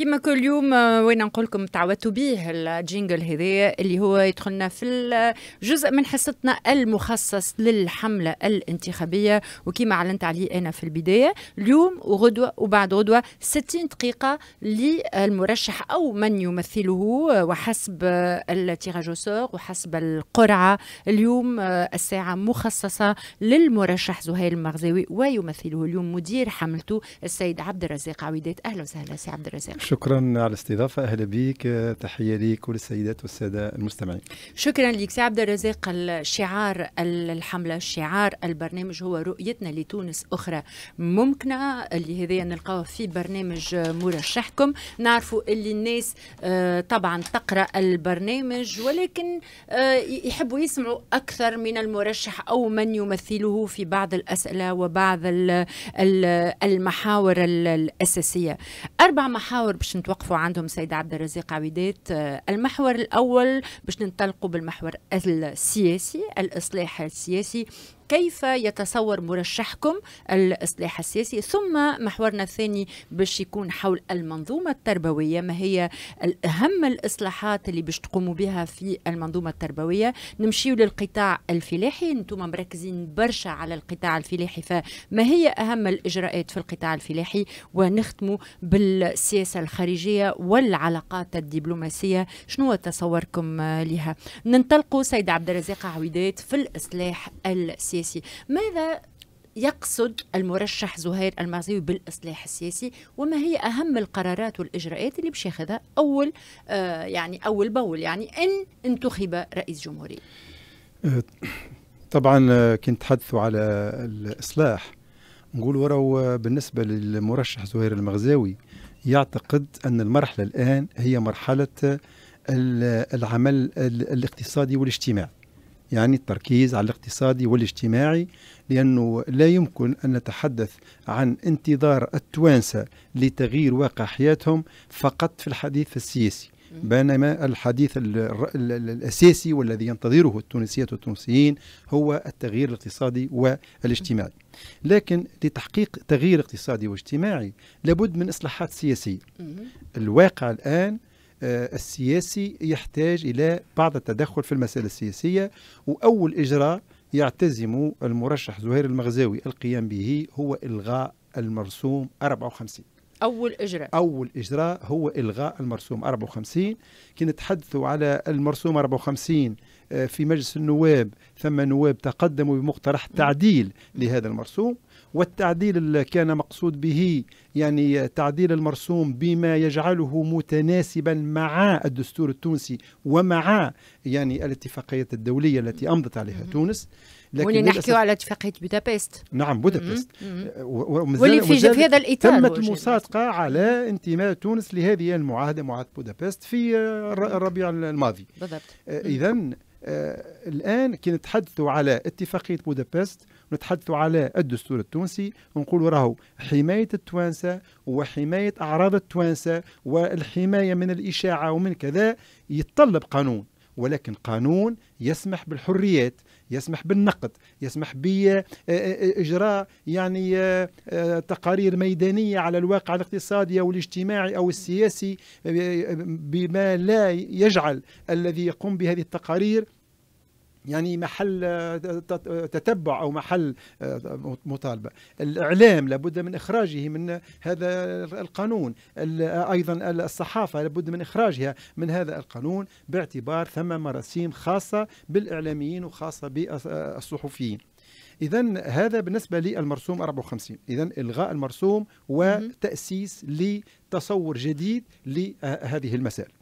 كيما كل يوم آه، وين نقول لكم تعودتوا به الجينجل هذايا اللي هو يدخلنا في الجزء من حصتنا المخصص للحمله الانتخابيه وكيما اعلنت عليه انا في البدايه اليوم وغدوه وبعد غدوه 60 دقيقه للمرشح او من يمثله آه، وحسب آه، التيراج وحسب القرعه اليوم الساعه مخصصه للمرشح زهير المغزاوي ويمثله اليوم مدير حملته السيد عبد الرزاق عويدات اهلا وسهلا سي عبد الرزاق شكرا على الاستضافة أهلا بك تحية لك وللسيدات والسادة المستمعين شكرا لك سي عبد الرزاق الشعار الحملة شعار البرنامج هو رؤيتنا لتونس أخرى ممكنة اللي هذايا نلقاوه في برنامج مرشحكم نعرفوا اللي الناس آه، طبعا تقرأ البرنامج ولكن آه، يحبوا يسمعوا أكثر من المرشح أو من يمثله في بعض الأسئلة وبعض المحاور الأساسية أربع محاور باش نتوقفوا عندهم سيد عبد الرزاق عويدات آه، المحور الاول باش ننطلقوا بالمحور السياسي الاصلاح السياسي كيف يتصور مرشحكم الاصلاح السياسي ثم محورنا الثاني باش يكون حول المنظومه التربويه ما هي اهم الاصلاحات اللي باش تقوموا بها في المنظومه التربويه نمشيو للقطاع الفلاحي انتم مركزين برشا على القطاع الفلاحي فما هي اهم الاجراءات في القطاع الفلاحي ونختموا بالسياسه الخارجيه والعلاقات الدبلوماسيه شنو تصوركم لها ننطلقوا سيد عبد الرزاق عويدات في الاصلاح السياسي السياسي ماذا يقصد المرشح زهير المعزيوي بالاصلاح السياسي وما هي اهم القرارات والاجراءات اللي باش ياخذها اول آه، يعني اول بول يعني ان انتخب رئيس جمهوريه أه، طبعا آه، كنت تحدثوا على الاصلاح نقول وراو بالنسبه للمرشح زهير المغزاوي يعتقد ان المرحله الان هي مرحله العمل الاقتصادي والاجتماعي يعني التركيز على الاقتصادي والاجتماعي لأنه لا يمكن أن نتحدث عن انتظار التوانسة لتغيير واقع حياتهم فقط في الحديث السياسي بينما الحديث الأساسي والذي ينتظره التونسيات والتونسيين هو التغيير الاقتصادي والاجتماعي لكن لتحقيق تغيير اقتصادي واجتماعي لابد من إصلاحات سياسية الواقع الآن آه، السياسي يحتاج إلى بعض التدخل في المسألة السياسية وأول إجراء يعتزم المرشح زهير المغزاوي القيام به هو إلغاء المرسوم 54 أول إجراء أول إجراء هو إلغاء المرسوم 54 كي نتحدثوا على المرسوم 54 آه، في مجلس النواب ثم نواب تقدموا بمقترح تعديل لهذا المرسوم والتعديل اللي كان مقصود به يعني تعديل المرسوم بما يجعله متناسبا مع الدستور التونسي ومع يعني الاتفاقيات الدولية التي أمضت عليها تونس لكن نحكي على اتفاقيه بودابست نعم بودابست واللي في, في هذا الاطار تمت المصادقه على انتماء تونس لهذه المعاهده معاهده بودابست في الربيع الماضي بالضبط اذا آه الان كي نتحدثوا على اتفاقيه بودابست نتحدث على الدستور التونسي ونقول راهو حماية التوانسة وحماية أعراض التوانسة والحماية من الإشاعة ومن كذا يتطلب قانون ولكن قانون يسمح بالحريات يسمح بالنقد يسمح بإجراء آه، آه، آه، يعني تقارير ميدانية على الواقع الاقتصادي أو الاجتماعي أو السياسي بما لا يجعل الذي يقوم بهذه التقارير يعني محل تتبع او محل مطالبه الاعلام لابد من اخراجه من هذا القانون ايضا الصحافه لابد من اخراجها من هذا القانون باعتبار ثم مراسيم خاصه بالاعلاميين وخاصه بالصحفيين اذا هذا بالنسبه للمرسوم 54 اذا الغاء المرسوم وتاسيس لتصور جديد لهذه المسائل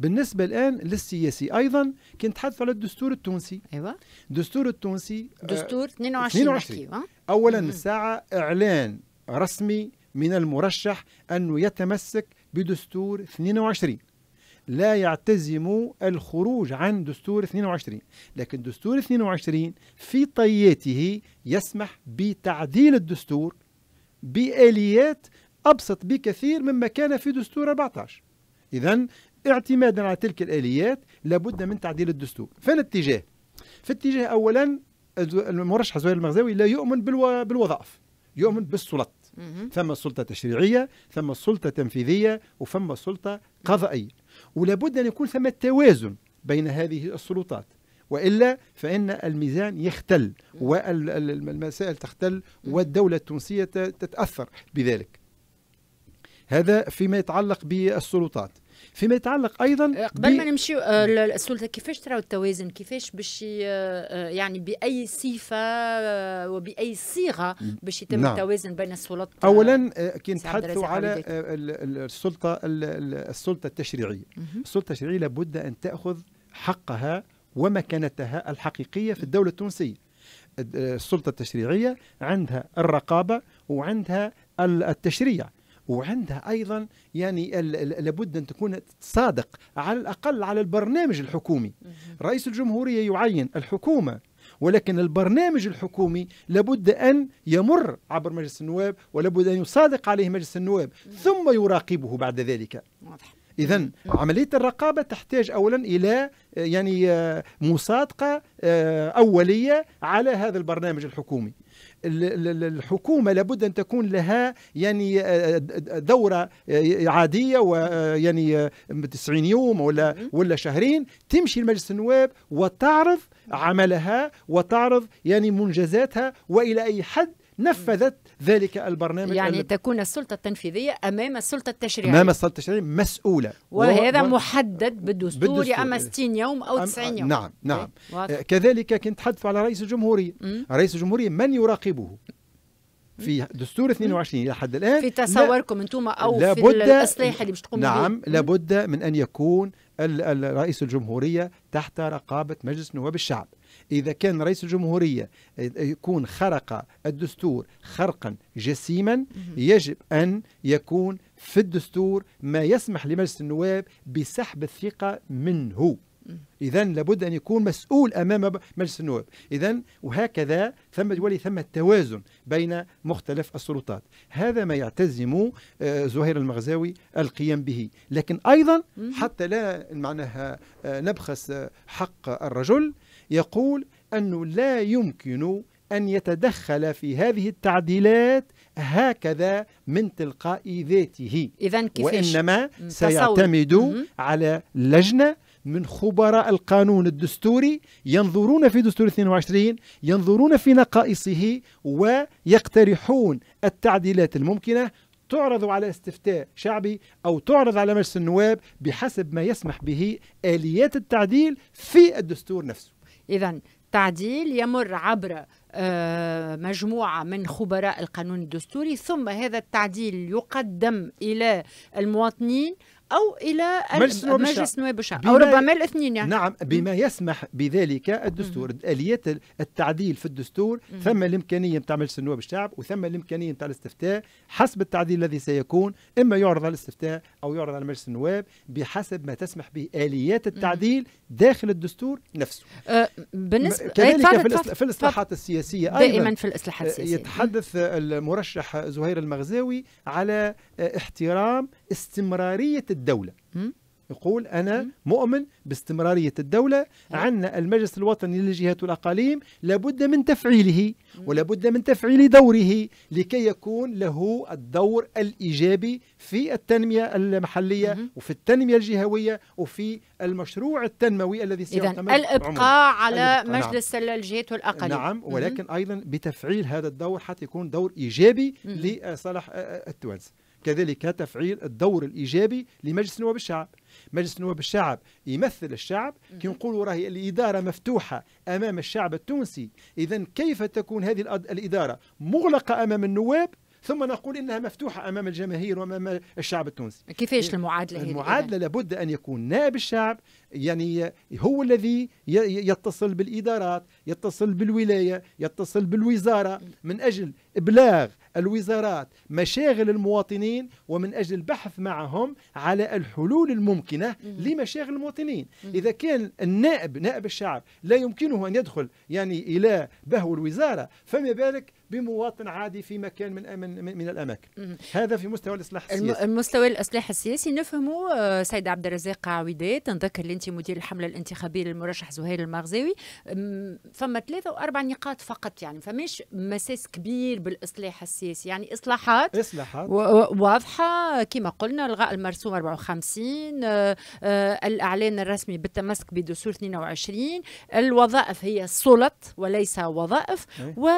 بالنسبه الان للسياسي ايضا كنت حدث على الدستور التونسي ايوه الدستور التونسي آه، دستور 22 22 اولا الساعه اعلان رسمي من المرشح انه يتمسك بدستور 22 لا يعتزم الخروج عن دستور 22 لكن دستور 22 في طياته يسمح بتعديل الدستور بآليات أبسط بكثير مما كان في دستور 14 إذا اعتمادا على تلك الآليات لابد من تعديل الدستور فالاتجاه في اتجاه أولا المرشح زهير المغزاوي لا يؤمن بالوظائف يؤمن بالسلطة ثم السلطة التشريعية ثم السلطة التنفيذية وثم السلطة قضائية ولا بد أن يكون ثمة توازن بين هذه السلطات والا فان الميزان يختل والمسائل تختل والدوله التونسيه تتاثر بذلك هذا فيما يتعلق بالسلطات فيما يتعلق ايضا آه، قبل ما نمشيو آه، السلطه كيفاش تراو التوازن كيفاش باش آه، يعني باي صفه وباي صيغه باش يتم نعم. التوازن بين السلطات اولا كي نتحدثوا على السلطه السلطه التشريعيه السلطه التشريعيه لابد ان تاخذ حقها ومكانتها الحقيقيه في الدوله التونسيه السلطه التشريعيه عندها الرقابه وعندها التشريع وعندها ايضا يعني لابد ان تكون صادق على الاقل على البرنامج الحكومي رئيس الجمهوريه يعين الحكومه ولكن البرنامج الحكومي لابد ان يمر عبر مجلس النواب ولابد ان يصادق عليه مجلس النواب ثم يراقبه بعد ذلك واضح. اذا عمليه الرقابه تحتاج اولا الى آه، يعني آه، مصادقه آه، اوليه على هذا البرنامج الحكومي الحكومه لابد ان تكون لها يعني دوره عاديه ويعني 90 يوم ولا ولا شهرين تمشي لمجلس النواب وتعرض عملها وتعرض يعني منجزاتها والى اي حد نفذت ذلك البرنامج يعني تكون السلطة التنفيذية أمام السلطة التشريعية أمام السلطة التشريعية مسؤولة وهذا و... محدد بالدستور, بالدستور. يا أما 60 يوم أو 90 أم... يوم نعم نعم واضح. أه، كذلك كنت حدث على رئيس الجمهورية رئيس الجمهورية من يراقبه في دستور 22 الى حد الان في تصوركم انتم او لابد في الاصلاح اللي باش تقوموا نعم به. لابد من ان يكون رئيس الجمهوريه تحت رقابه مجلس نواب الشعب إذا كان رئيس الجمهورية يكون خرق الدستور خرقا جسيما يجب أن يكون في الدستور ما يسمح لمجلس النواب بسحب الثقة منه اذا لابد ان يكون مسؤول امام مجلس النواب اذا وهكذا ثم ولي ثم التوازن بين مختلف السلطات هذا ما يعتزم آه، زهير المغزاوي القيام به لكن ايضا حتى لا معناها آه، نبخس آه، حق الرجل يقول أنه لا يمكن أن يتدخل في هذه التعديلات هكذا من تلقاء ذاته إذن كيفيش؟ وإنما سيعتمد على لجنة من خبراء القانون الدستوري ينظرون في دستور 22 ينظرون في نقائصه ويقترحون التعديلات الممكنة تعرض على استفتاء شعبي أو تعرض على مجلس النواب بحسب ما يسمح به آليات التعديل في الدستور نفسه إذا تعديل يمر عبر آه، مجموعة من خبراء القانون الدستوري ثم هذا التعديل يقدم إلى المواطنين أو إلى مجلس نواب الشعب أو ربما الاثنين يعني نعم بما يسمح بذلك الدستور آليات التعديل في الدستور مم. ثم الإمكانية نتاع مجلس النواب الشعب وثم الإمكانية نتاع الاستفتاء حسب التعديل الذي سيكون إما يعرض على الاستفتاء أو يعرض على مجلس النواب بحسب ما تسمح به آليات التعديل داخل الدستور نفسه أه بالنسبة كذلك في, الإصل... في الإصلاحات السياسية أيضا دائما في الإصلاحات آه، السياسية يتحدث المرشح زهير المغزاوي على آه، احترام استمرارية الدولة يقول أنا مؤمن باستمرارية الدولة عندنا المجلس الوطني للجهات والأقاليم لابد من تفعيله ولابد من تفعيل دوره لكي يكون له الدور الإيجابي في التنمية المحلية وفي التنمية الجهوية وفي المشروع التنموي الذي سيعتمد الإبقاء على نعم. مجلس نعم. الجهات والأقاليم نعم ولكن أيضا بتفعيل هذا الدور حتى يكون دور إيجابي لصالح التوانسة كذلك تفعيل الدور الإيجابي لمجلس نواب الشعب مجلس نواب الشعب يمثل الشعب كي نقولوا راهي الإدارة مفتوحة أمام الشعب التونسي إذا كيف تكون هذه الإدارة مغلقة أمام النواب ثم نقول انها مفتوحه امام الجماهير وامام الشعب التونسي كيفاش المعادله هذه المعادله لابد ان يكون نائب الشعب يعني هو الذي يتصل بالادارات يتصل بالولايه يتصل بالوزاره من اجل ابلاغ الوزارات مشاغل المواطنين ومن أجل البحث معهم على الحلول الممكنة لمشاغل المواطنين إذا كان النائب نائب الشعب لا يمكنه أن يدخل يعني إلى بهو الوزارة فما بالك بمواطن عادي في مكان من من, من الاماكن هذا في مستوى الاصلاح السياسي مستوى الاصلاح السياسي نفهموا آه، سيد عبد الرزاق عويدات تنذكر اللي انت مدير الحمله الانتخابيه للمرشح زهير المغزاوي فما ثلاثه واربع نقاط فقط يعني فماش مساس كبير بالاصلاح السياسي يعني اصلاحات اصلاحات واضحه كما قلنا الغاء المرسوم 54 آه، آه، الاعلان الرسمي بالتمسك بدستور 22 الوظائف هي سلط وليس وظائف إيه. و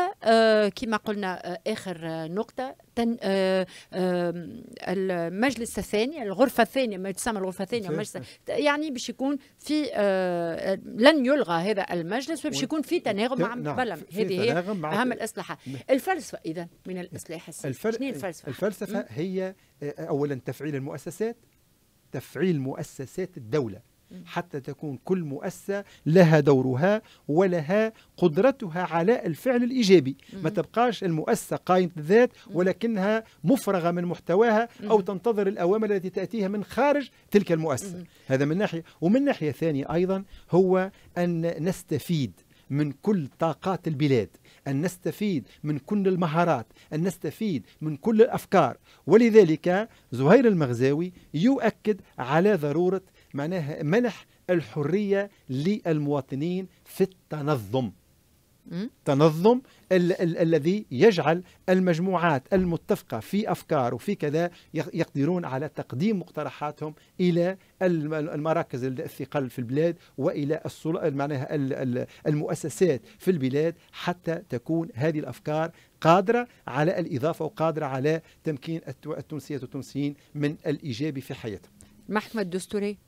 كما قلنا آه، اخر آه، نقطه تن آه، المجلس الثاني الغرفه الثانيه ما تسمى الغرفه الثانيه مجلس يعني باش يكون في لن يلغى هذا المجلس وباش يكون في تناغم مع نعم بلم هذه هي اهم الاسلحه نعم. الفلسفه اذا من الاصلاح السياسي الفلسفه الفلسفه هي اولا تفعيل المؤسسات تفعيل مؤسسات الدوله حتى تكون كل مؤسسة لها دورها ولها قدرتها على الفعل الإيجابي ما تبقاش المؤسسة قائمة الذات ولكنها مفرغة من محتواها أو تنتظر الأوامر التي تأتيها من خارج تلك المؤسسة هذا من ناحية ومن ناحية ثانية أيضا هو أن نستفيد من كل طاقات البلاد أن نستفيد من كل المهارات أن نستفيد من كل الأفكار ولذلك زهير المغزاوي يؤكد على ضرورة معناها منح الحرية للمواطنين في التنظم تنظم ال- ال- الذي يجعل المجموعات المتفقة في أفكار وفي كذا يقدرون على تقديم مقترحاتهم إلى المراكز الثقل في البلاد وإلى الصل... معناها المؤسسات في البلاد حتى تكون هذه الأفكار قادرة على الإضافة وقادرة على تمكين التونسيات والتونسيين من الإيجابي في حياتهم المحكمة الدستورية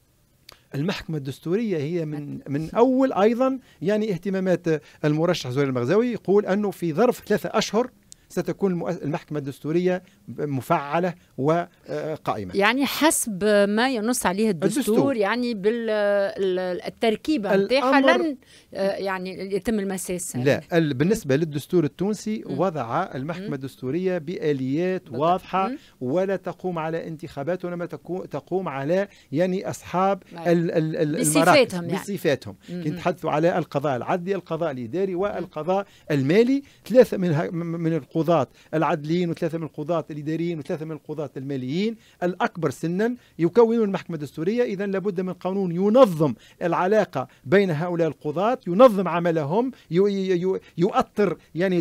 المحكمة الدستورية هي من من أول أيضا يعني اهتمامات المرشح زهير المغزاوي يقول أنه في ظرف ثلاثة أشهر ستكون المحكمة الدستورية مفعلة وقائمة يعني حسب ما ينص عليه الدستور, الدستور. يعني بالتركيبة لن آه، يعني يتم المساس لا بالنسبة للدستور التونسي وضع المحكمة الدستورية بآليات واضحة ولا تقوم على انتخابات ولا تقوم على يعني أصحاب نعم. بصفاتهم يعني بصفاتهم نتحدثوا على القضاء العدلي القضاء الإداري والقضاء المالي ثلاثة من من القوى القضاة العدليين وثلاثة من القضاة الإداريين وثلاثة من القضاة الماليين الأكبر سنا يكونون المحكمة الدستورية إذا لابد من قانون ينظم العلاقة بين هؤلاء القضاة ينظم عملهم يؤطر يعني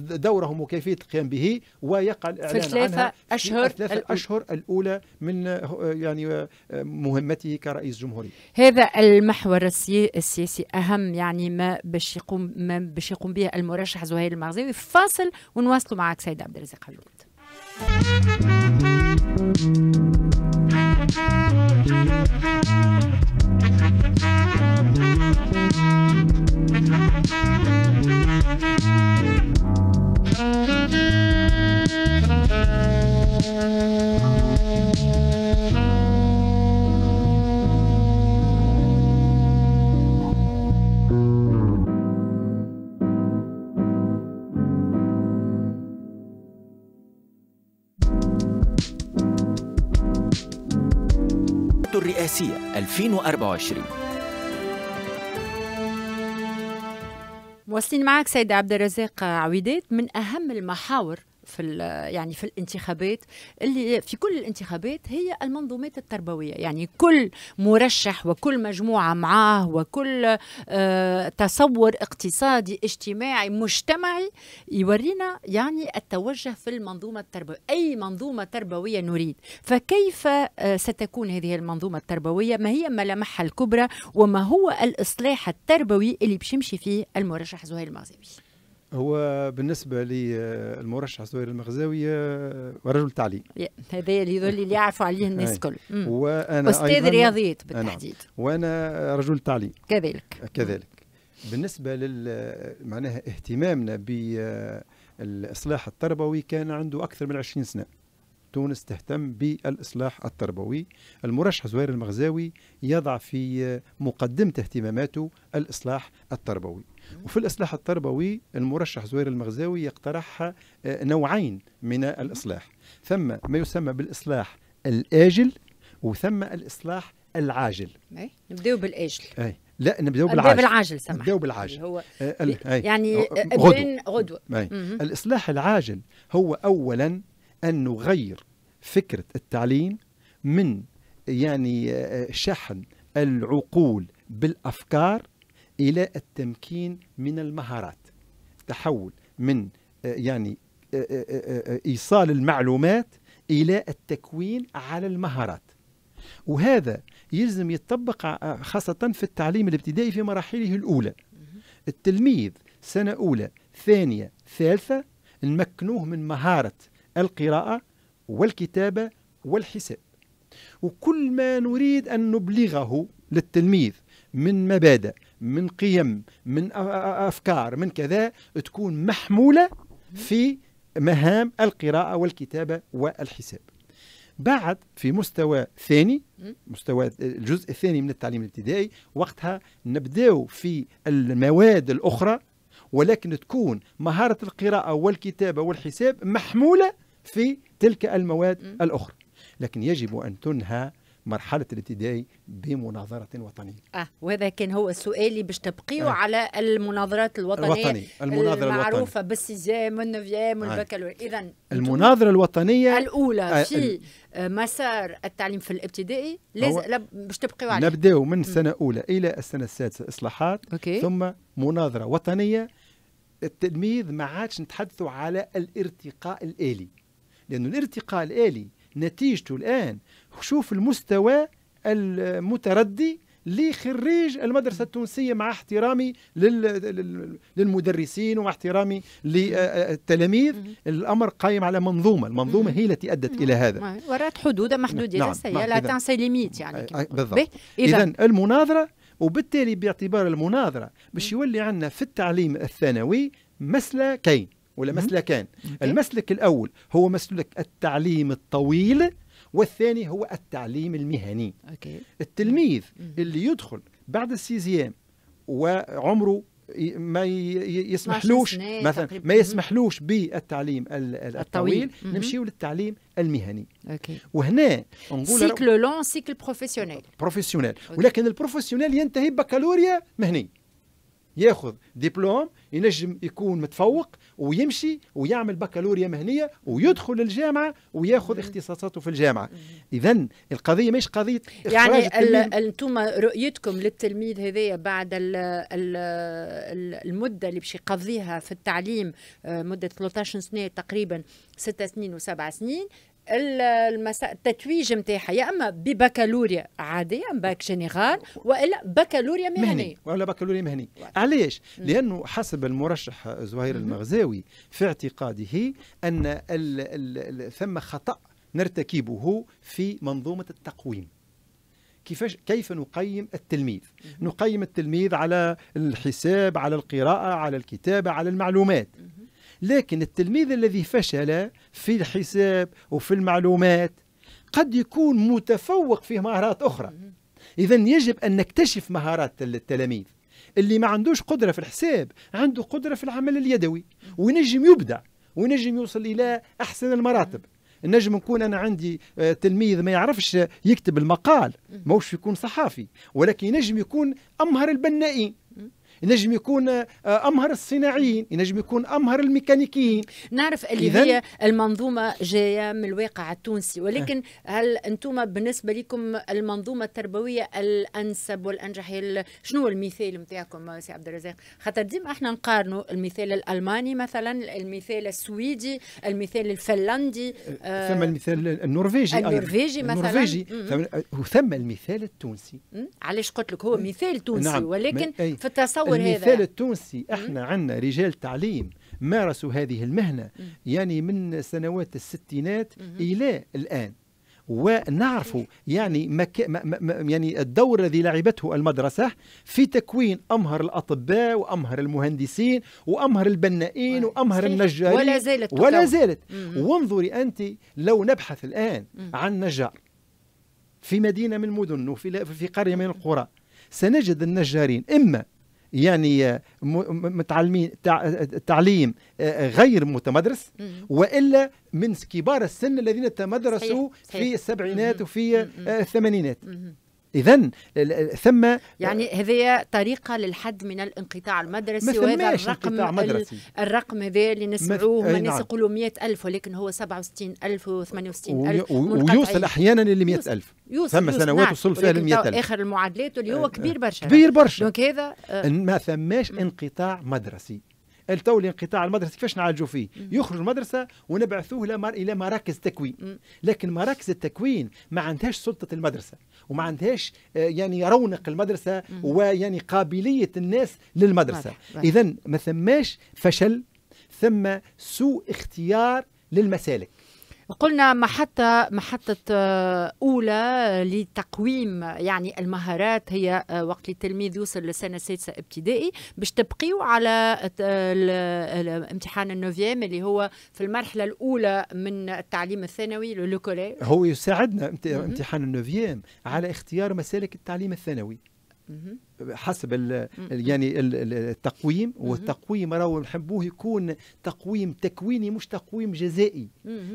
دورهم وكيفية القيام به ويقع الإعلان في الثلاثة أشهر في الثلاثة الأشهر الأولى من يعني مهمته كرئيس جمهورية هذا المحور السياسي أهم يعني ما باش يقوم ما باش يقوم به المرشح زهير المغزاوي فاصل ونواصله معك سيد عبد الرزاق حدود Thank you. آسيا 2024 مواصلين معك سيد عبد الرزاق عويدات من أهم المحاور في يعني في الانتخابات اللي في كل الانتخابات هي المنظومات التربويه يعني كل مرشح وكل مجموعه معاه وكل آه، تصور اقتصادي اجتماعي مجتمعي يورينا يعني التوجه في المنظومه التربويه اي منظومه تربويه نريد فكيف آه، ستكون هذه المنظومه التربويه ما هي ملامحها الكبرى وما هو الاصلاح التربوي اللي بيمشي فيه المرشح زهير المغزاوي هو بالنسبه للمرشح آه، زهير المغزاوي آه، رجل تعليم هذا اللي يظل اللي يعرفوا عليه الناس كل وانا استاذ آه، رياضيات نعم. بالتحديد وانا رجل تعليم كذلك كذلك بالنسبه لل معناها اهتمامنا بالاصلاح التربوي كان عنده اكثر من 20 سنه تونس تهتم بالإصلاح التربوي المرشح زهير المغزاوي يضع في مقدمة اهتماماته الإصلاح التربوي وفي الإصلاح التربوي المرشح زهير المغزاوي يقترح آه، نوعين من الإصلاح ثم ما يسمى بالإصلاح الآجل وثم الإصلاح العاجل نبداو بالآجل أي. لا نبداو بالعاجل بالعاجل سمح نبداو بالعاجل هو آه يعني غدوة, آه، غدوة. الإصلاح العاجل هو أولا أن نغير فكرة التعليم من يعني آه، شحن العقول بالأفكار الى التمكين من المهارات تحول من آه، يعني آه، آه، ايصال المعلومات الى التكوين على المهارات وهذا يلزم يتطبق خاصه في التعليم الابتدائي في مراحله الاولى التلميذ سنه اولى ثانيه ثالثه نمكنوه من مهاره القراءه والكتابه والحساب وكل ما نريد ان نبلغه للتلميذ من مبادئ من قيم من أفكار من كذا تكون محمولة في مهام القراءة والكتابة والحساب بعد في مستوى ثاني مستوى الجزء الثاني من التعليم الابتدائي وقتها نبداو في المواد الأخرى ولكن تكون مهارة القراءة والكتابة والحساب محمولة في تلك المواد الأخرى لكن يجب أن تنهى مرحله الابتدائي بمناظره وطنيه. اه وهذا كان هو سؤالي باش تبقيو آه. على المناظرات الوطنيه الوطني. المناظره المعروفه بالسيزام والنوفيام والبكالوريا آه. اذا المناظره الوطنيه آه. الاولى آه، في آه، مسار التعليم في الابتدائي لازم باش تبقيو عليه. نبداو من سنة أولى الى السنه السادسه اصلاحات أوكي. ثم مناظره وطنيه التلميذ ما عادش نتحدثوا على الارتقاء الالي لانه الارتقاء الالي نتيجته الان شوف المستوى المتردي لخريج المدرسة التونسية مع احترامي للمدرسين واحترامي للتلاميذ الأمر قائم على منظومة المنظومة هي التي أدت إلى هذا ورات حدود محدودة نعم. نعم. لا تنسى ليميت يعني آه، آه، بالضبط إذا المناظرة وبالتالي باعتبار المناظرة باش يولي عندنا في التعليم الثانوي مسلكين ولا مسلكان المسلك الأول هو مسلك التعليم الطويل والثاني هو التعليم المهني أوكي. التلميذ اللي يدخل بعد السيزيام وعمره ما يسمحلوش مثلا ما يسمحلوش بالتعليم الطويل نمشيو للتعليم المهني أوكي. وهنا نقول سيكل لون سيكل بروفيسيونيل بروفيسيونيل ولكن البروفيسيونيل ينتهي بكالوريا مهني ياخذ دبلوم ينجم يكون متفوق ويمشي ويعمل بكالوريا مهنيه ويدخل الجامعه وياخذ اختصاصاته في الجامعه اذا القضيه مش قضيه يعني انتم رؤيتكم للتلميذ هذايا بعد الـ الـ المده اللي باش يقضيها في التعليم آه، مده 13 سنه تقريبا 6 سنين وسبع سنين المسا... التتويج نتاعها يا اما ببكالوريا عاديه باك جينيرال والا بكالوريا مهني مهني ولا بكالوريا مهني علاش لانه حسب المرشح زهير المغزاوي في اعتقاده ان ثم خطا نرتكبه في منظومه التقويم كيفاش كيف نقيم التلميذ نقيم التلميذ على الحساب على القراءه على الكتابه على المعلومات لكن التلميذ الذي فشل في الحساب وفي المعلومات قد يكون متفوق في مهارات أخرى إذا يجب أن نكتشف مهارات التلاميذ اللي ما عندوش قدرة في الحساب عنده قدرة في العمل اليدوي ونجم يبدع ونجم يوصل إلى أحسن المراتب نجم نكون انا عندي آه، تلميذ ما يعرفش يكتب المقال موش يكون صحافي ولكن نجم يكون امهر البنائين ينجم يكون آه، امهر الصناعيين ينجم يكون امهر الميكانيكيين نعرف اللي هي المنظومه جايه من الواقع التونسي ولكن أه. هل انتم بالنسبه لكم المنظومه التربويه الانسب والانجح شنو المثال نتاعكم سي عبد الرزاق خاطر ديما احنا نقارنوا المثال الالماني مثلا المثال السويدي المثال الفنلندي آه ثم المثال النرويجي النرويجي مثلا النرويجي ثم المثال التونسي علاش قلت لك هو مثال تونسي نعم. ولكن في التصور المثال هذا التونسي احنا عندنا رجال تعليم مارسوا هذه المهنة مم. يعني من سنوات الستينات مم. إلى الآن ونعرف يعني ك... ما... ما... يعني الدور الذي لعبته المدرسه في تكوين امهر الاطباء وامهر المهندسين وامهر البنائين وامهر النجارين ولا زالت ولا زالت وانظري انت لو نبحث الان عن نجار في مدينه من المدن وفي في قريه من القرى سنجد النجارين اما يعني آه، متعلمين تعليم آه، غير متمدرس والا من كبار السن الذين تمدرسوا صحيح. صحيح. في السبعينات وفي آه، الثمانينات اذا ثم يعني آه، هذه طريقه للحد من الانقطاع المدرسي وهذا الرقم مدرسي. الرقم هذا اللي نسمعوه ما الناس يقولوا 100000 ولكن هو الف و68000 ويوصل احيانا ل 100000 يوصل ثم سنوات نعم. وصل فيها ل 100000 اخر المعادلات اللي هو آه، كبير برشا كبير برشا دونك هذا آه، ما ثماش انقطاع مدرسي التو الانقطاع المدرسي كيفاش نعالجوا فيه؟ مم. يخرج المدرسه ونبعثوه الى مراكز تكوين، مم. لكن مراكز التكوين ما عندهاش سلطه المدرسه، وما عندهاش آه، يعني رونق المدرسه ويعني قابليه الناس للمدرسه اذا ما ثماش فشل ثم سوء اختيار للمسالك قلنا محطة محطة آه، أولى لتقويم يعني المهارات هي آه، وقت التلميذ يوصل لسنة سادسة ابتدائي باش تبقيو على آه، امتحان النوفيام اللي هو في المرحلة الأولى من التعليم الثانوي لو هو يساعدنا امتحان النوفيام على اختيار مسالك التعليم الثانوي حسب الـ يعني التقويم والتقويم راهو نحبوه يكون تقويم تكويني مش تقويم جزائي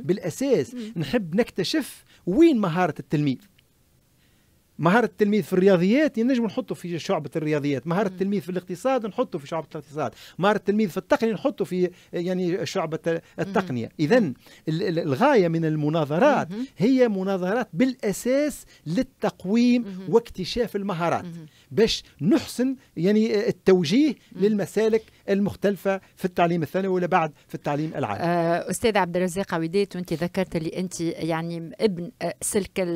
بالاساس نحب نكتشف وين مهاره التلميذ مهارة التلميذ في الرياضيات ينجم نحطه في شعبة الرياضيات، مهارة التلميذ في الاقتصاد نحطه في شعبة الاقتصاد، مهارة التلميذ في التقنية نحطه في يعني شعبة التقنية، إذا الغاية من المناظرات هي مناظرات بالأساس للتقويم واكتشاف المهارات. باش نحسن يعني آه، التوجيه للمسالك المختلفه في التعليم الثانوي ولا بعد في التعليم العالي. آه، استاذ عبد الرزاق عويدات وانت ذكرت لي انت يعني ابن آه، سلك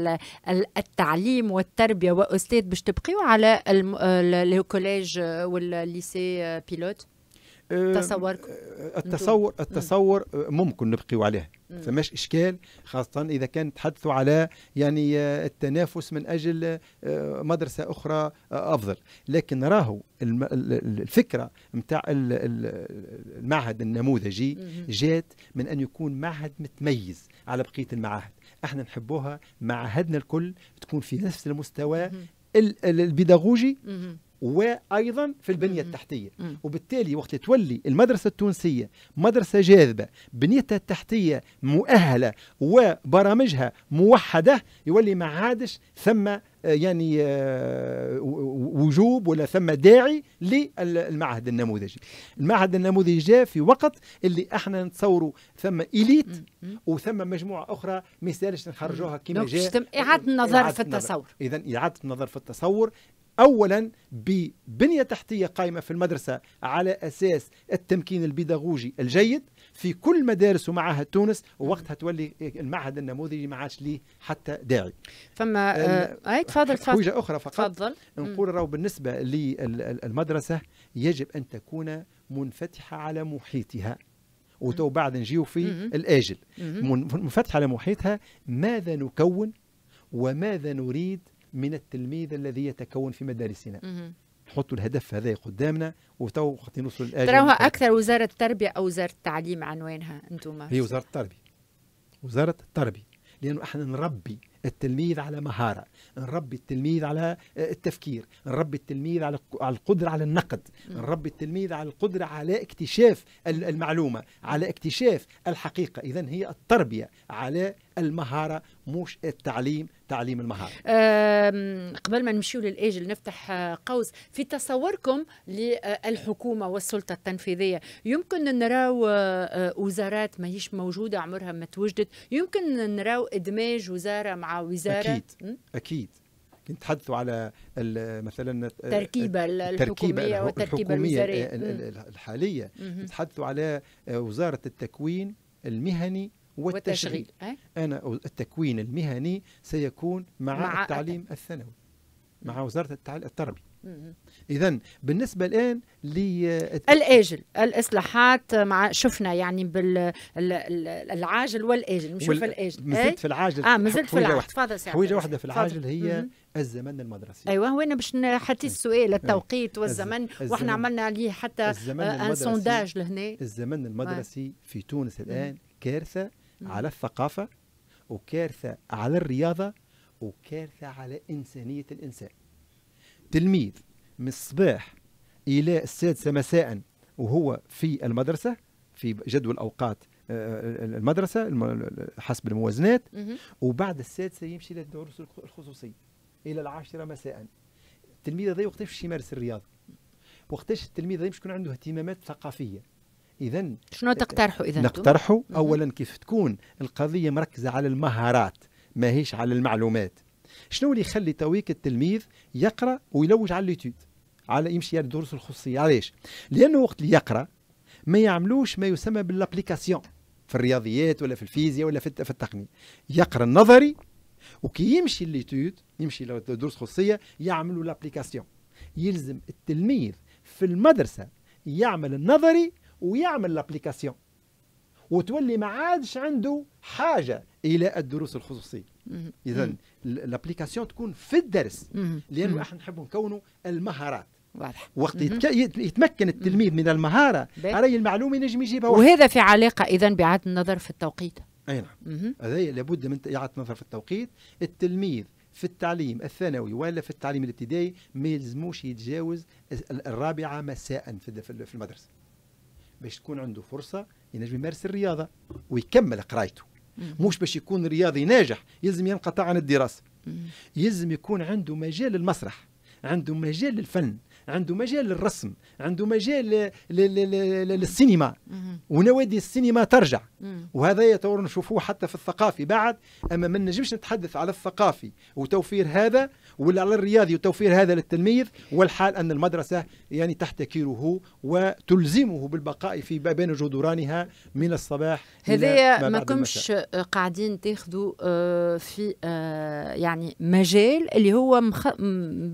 التعليم والتربيه واستاذ باش تبقيوا على الكوليج والليسي بيلوت آه، تصوركم آه، التصور التصور آه، ممكن نبقيو عليه فماش اشكال خاصه اذا كان تحدثوا على يعني التنافس من اجل مدرسه اخرى افضل لكن راهو الفكره نتاع المعهد النموذجي جات من ان يكون معهد متميز على بقيه المعاهد احنا نحبوها معاهدنا الكل تكون في نفس المستوى البيداغوجي وايضا في البنيه التحتيه وبالتالي وقت تولي المدرسه التونسيه مدرسه جاذبه بنيتها التحتيه مؤهله وبرامجها موحده يولي ما عادش ثم آه، يعني آه، وجوب ولا ثم داعي للمعهد النموذجي المعهد النموذجي جاء في وقت اللي احنا نتصوروا ثم إليت وثم مجموعة أخرى ما يسالش نخرجوها كما جاء إعادة النظر في التصور إذا إعادة النظر في التصور اولا ببنيه تحتيه قائمه في المدرسه على اساس التمكين البيداغوجي الجيد في كل مدارس ومعاهد تونس ووقتها تولي المعهد النموذجي ما عادش ليه حتى داعي. فما آه، اي آه تفضل تفضل حاجة اخرى فقط تفضل نقول راهو بالنسبه للمدرسه يجب ان تكون منفتحه على محيطها وتو بعد نجيو في الاجل منفتحه على محيطها ماذا نكون وماذا نريد من التلميذ الذي يتكون في مدارسنا نحطوا الهدف هذا قدامنا وتو وقت نوصل تراها اكثر وزاره التربيه او وزاره التعليم عنوانها انتم هي وزاره التربيه وزاره التربيه لانه احنا نربي التلميذ على مهارة نربي التلميذ على آه، التفكير نربي التلميذ على القدرة على النقد نربي التلميذ على القدرة على اكتشاف المعلومة على اكتشاف الحقيقة إذا هي التربية على المهارة مش التعليم تعليم المهارة قبل ما نمشيو للآجل نفتح آه، قوس في تصوركم للحكومة والسلطة التنفيذية يمكن نراو آه، وزارات ماهيش موجودة عمرها ما توجدت يمكن نراو إدماج وزارة مع وزاره اكيد اكيد نتحدثوا على مثلا التركيبه الحكوميه والتركيبه الوزاريه الحاليه نتحدثوا على وزاره التكوين المهني والتشغيل, والتشغيل. انا التكوين المهني سيكون مع, مع التعليم الثانوي مع وزاره التربيه اذا بالنسبه الان الاجل الاصلاحات مع شفنا يعني بالعاجل والاجل مش في الاجل مازلت إيه؟ في العاجل اه مازلت في العاجل تفضل سي حويجه واحده في العاجل هي الزمن المدرسي ايوه وانا باش حتي إيه. السؤال إيه. التوقيت والزمن واحنا عملنا عليه حتى ان آه، سونداج لهنا الزمن المدرسي في تونس الان كارثه على الثقافه وكارثه على الرياضه وكارثه على انسانيه الانسان التلميذ من الصباح إلى السادسة مساء وهو في المدرسة في جدول أوقات آه، آه، المدرسة حسب الموازنات وبعد السادسة يمشي للدروس الخصوصية إلى العاشرة مساء التلميذ هذا وقتاش يمارس الرياضة وقتاش التلميذ هذا يكون عنده اهتمامات ثقافية اذا شنو آه، تقترحوا اذا نقترحوا اولا كيف تكون القضيه مركزه على المهارات ماهيش على المعلومات شنو اللي يخلي تويك التلميذ يقرا ويلوج على اليوتيوب على يمشي على الدروس الخصوصيه علاش لانه وقت اللي يقرا ما يعملوش ما يسمى بالابليكاسيون في الرياضيات ولا في الفيزياء ولا في التقنيه يقرا النظري وكي يمشي ليتود يمشي لدروس خصوصيه يعملوا لابليكاسيون يلزم التلميذ في المدرسه يعمل النظري ويعمل لابليكاسيون وتولي ما عادش عنده حاجه الى الدروس الخصوصيه اذا الابليكاسيون تكون في الدرس لانه احنا نحب نكونوا المهارات واضح وقت يتمكن التلميذ من المهاره علي المعلومه نجم يجيبها وهذا في علاقه اذا بعد النظر في التوقيت اي نعم هذا لابد من اعاده النظر في التوقيت التلميذ في التعليم الثانوي ولا في التعليم الابتدائي ما يلزموش يتجاوز الرابعه مساء في المدرسه باش تكون عنده فرصه ينجم يمارس الرياضه ويكمل قرايته مش باش يكون رياضي ناجح يلزم ينقطع عن الدراسه يلزم يكون عنده مجال المسرح عنده مجال الفن عنده مجال الرسم عنده مجال للسينما ونوادي السينما ترجع وهذا يتور نشوفوه حتى في الثقافي بعد اما ما نجمش نتحدث على الثقافي وتوفير هذا ولا على الرياضي وتوفير هذا للتلميذ والحال أن المدرسة يعني تحتكره وتلزمه بالبقاء في بين جدرانها من الصباح هذا ما كمش قاعدين تاخذوا آه، في آه، يعني مجال اللي هو مخ...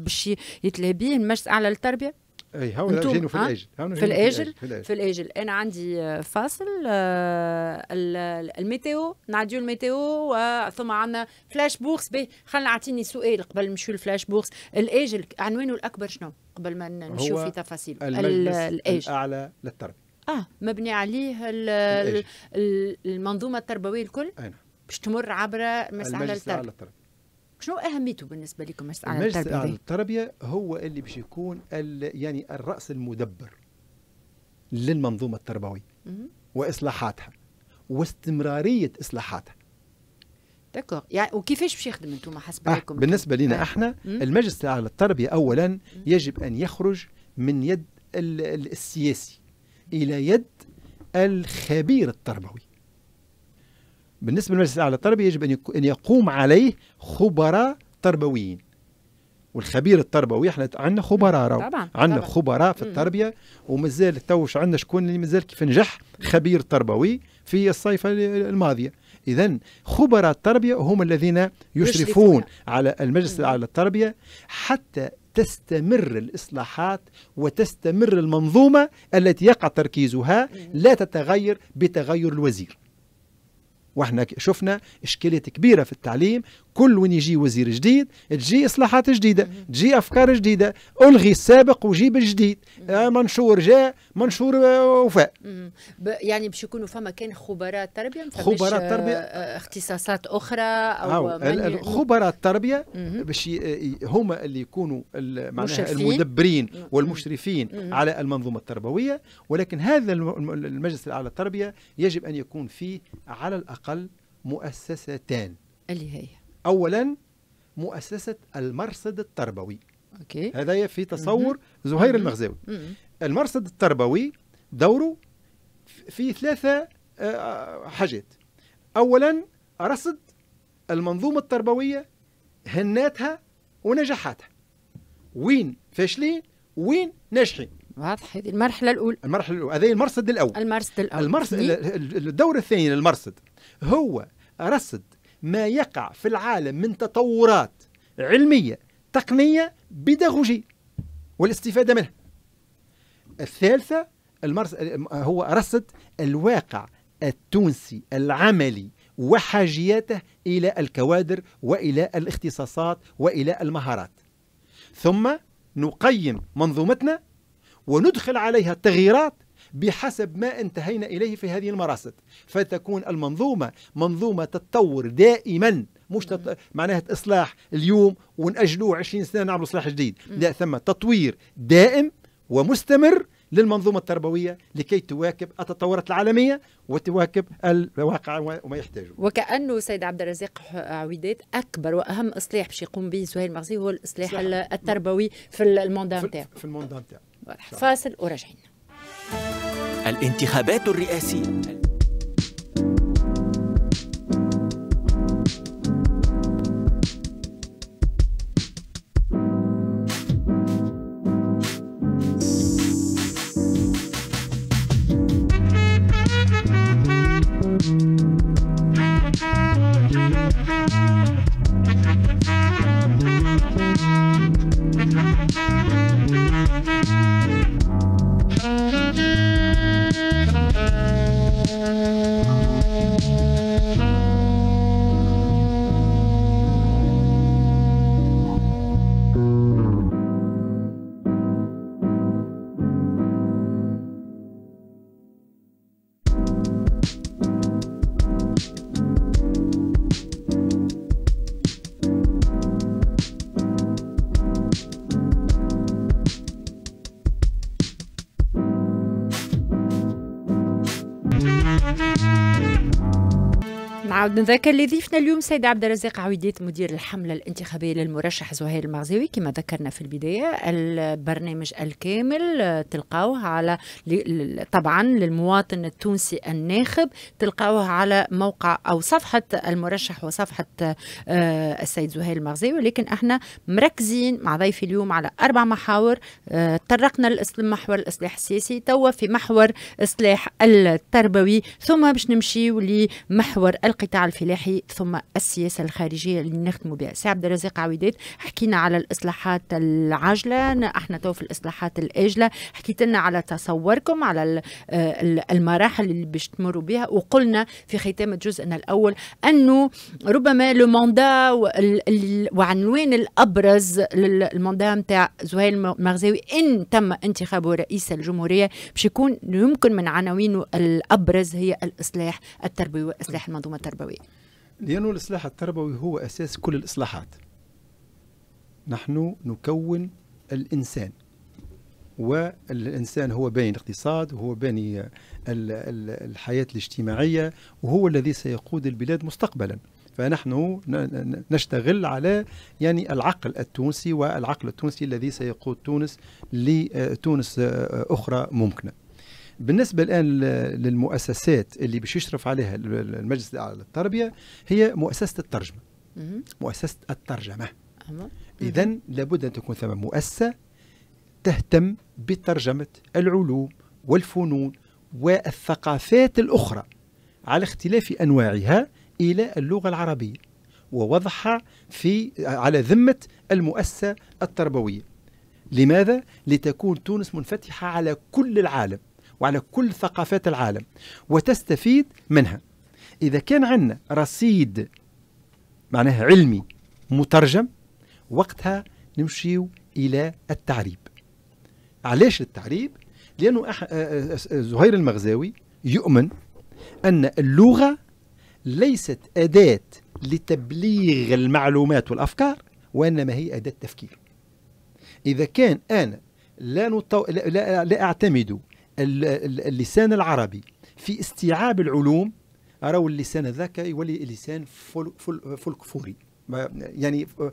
باش يتلهى به المجلس الاعلى للتربيه اي هاو جينو في الاجل في الاجل في الاجل انا عندي آه، فاصل آه، الميتيو نعديو الميتيو ثم عندنا فلاش بورس به خلينا نعطيني سؤال قبل نمشيو الفلاش بورس الاجل عنوانه الاكبر شنو قبل ما نمشيو في تفاصيل الاجل الاعلى للتربيه اه مبني عليه المنظومه التربويه الكل نعم. باش تمر عبر مساله التربيه شنو اهميته بالنسبه لكم مجلس المجلس التربيه؟ التربيه هو اللي باش يكون يعني الراس المدبر للمنظومه التربويه واصلاحاتها واستمراريه اصلاحاتها داكوغ يعني وكيفاش باش يخدم انتم حسب آه رايكم بالنسبه لنا آه. احنا المجلس الاعلى للتربيه اولا مم. يجب ان يخرج من يد السياسي الى يد الخبير التربوي بالنسبه للمجلس الاعلى للتربيه يجب ان يقوم عليه خبراء تربويين والخبير التربوي احنا عندنا خبراء عندنا خبراء في التربيه ومازال توش عندنا شكون اللي مازال كيف نجح خبير تربوي في الصيف الماضيه اذا خبراء التربيه هم الذين يشرفون على المجلس الاعلى للتربيه حتى تستمر الإصلاحات وتستمر المنظومة التي يقع تركيزها لا تتغير بتغير الوزير واحنا شفنا اشكاليه كبيره في التعليم كل وين يجي وزير جديد تجي اصلاحات جديده تجي افكار جديده الغي السابق وجيب الجديد آه منشور جاء منشور آه، وفاء وفاء يعني باش يكونوا فما كان خبراء تربيه خبراء التربيه آه، آه، اختصاصات اخرى او ي... خبراء التربيه باش هما اللي يكونوا معناها المدبرين والمشرفين على المنظومه التربويه ولكن هذا المجلس الاعلى للتربيه يجب ان يكون فيه على الاقل مؤسستان اللي هي اولا مؤسسه المرصد التربوي اوكي هذا في تصور زهير المغزاوي المرصد التربوي دوره في ثلاثه آه، حاجات اولا رصد المنظومه التربويه هناتها ونجاحاتها وين فاشلين وين ناجحين واضح هذه المرحله الاولى المرحله الاولى هذا المرصد الاول المرصد الاول المرصد الدور الثاني للمرصد هو رصد ما يقع في العالم من تطورات علمية تقنية بيداغوجية والاستفادة منها الثالثة المرس هو رصد الواقع التونسي العملي وحاجياته إلى الكوادر وإلى الاختصاصات وإلى المهارات ثم نقيم منظومتنا وندخل عليها تغييرات بحسب ما انتهينا إليه في هذه المراصد فتكون المنظومة منظومة تتطور دائما مش تط... معناها إصلاح اليوم ونأجلوه 20 سنة نعملوا إصلاح جديد لا ثم تطوير دائم ومستمر للمنظومة التربوية لكي تواكب التطورات العالمية وتواكب الواقع وما يحتاجه وكأنه سيد عبد الرزاق عويدات أكبر وأهم إصلاح باش يقوم به سهيل مغزي هو الإصلاح التربوي في الموندان في الموندان فاصل وراجعين الانتخابات الرئاسية نعاود نذكر اللي ضيفنا اليوم سيد عبد الرزاق عويدات مدير الحمله الانتخابيه للمرشح زهير المغزاوي كما ذكرنا في البدايه البرنامج الكامل آه، تلقاوه على طبعا للمواطن التونسي الناخب تلقاوه على موقع او صفحه المرشح وصفحه آه، السيد زهير المغزاوي ولكن احنا مركزين مع ضيفي اليوم على اربع محاور آه، طرقنا محور الاصلاح السياسي توا في محور اصلاح التربوي ثم باش نمشيو لمحور القطاع الفلاحي ثم السياسه الخارجيه اللي نخدموا بها سي عبد الرزاق عويدات حكينا على الاصلاحات العاجله احنا تو في الاصلاحات الاجله حكيت لنا على تصوركم على آه، المراحل اللي باش تمروا بها وقلنا في ختام جزءنا الاول انه ربما لو موندا وعنوان الابرز للموندا نتاع زهير المغزاوي ان تم انتخابه رئيس الجمهوريه باش يكون يمكن من عناوينه الابرز هي الاصلاح التربوي واصلاح المنظومه التربويه التربوي؟ لأن الإصلاح التربوي هو أساس كل الإصلاحات نحن نكون الإنسان والإنسان هو باني الاقتصاد وهو باني الحياة الاجتماعية وهو الذي سيقود البلاد مستقبلا فنحن نشتغل على يعني العقل التونسي والعقل التونسي الذي سيقود تونس لتونس أخرى ممكنة بالنسبه الان للمؤسسات اللي باش يشرف عليها المجلس الاعلى للتربيه هي مؤسسه الترجمه مؤسسه الترجمه اذا لابد ان تكون ثم مؤسسه تهتم بترجمه العلوم والفنون والثقافات الاخرى على اختلاف انواعها الى اللغه العربيه ووضعها في على ذمه المؤسسه التربويه لماذا؟ لتكون تونس منفتحة على كل العالم وعلى كل ثقافات العالم وتستفيد منها إذا كان عندنا رصيد معناه علمي مترجم وقتها نمشيو إلى التعريب علاش التعريب؟ لأنه أح... آه، آه، آه، زهير المغزاوي يؤمن أن اللغة ليست أداة لتبليغ المعلومات والأفكار وإنما هي أداة تفكير إذا كان أنا لا, نطو... لا, لا, لا أعتمد اللسان العربي في استيعاب العلوم راهو اللسان ذاك يولي لسان فولكفوري يعني آه،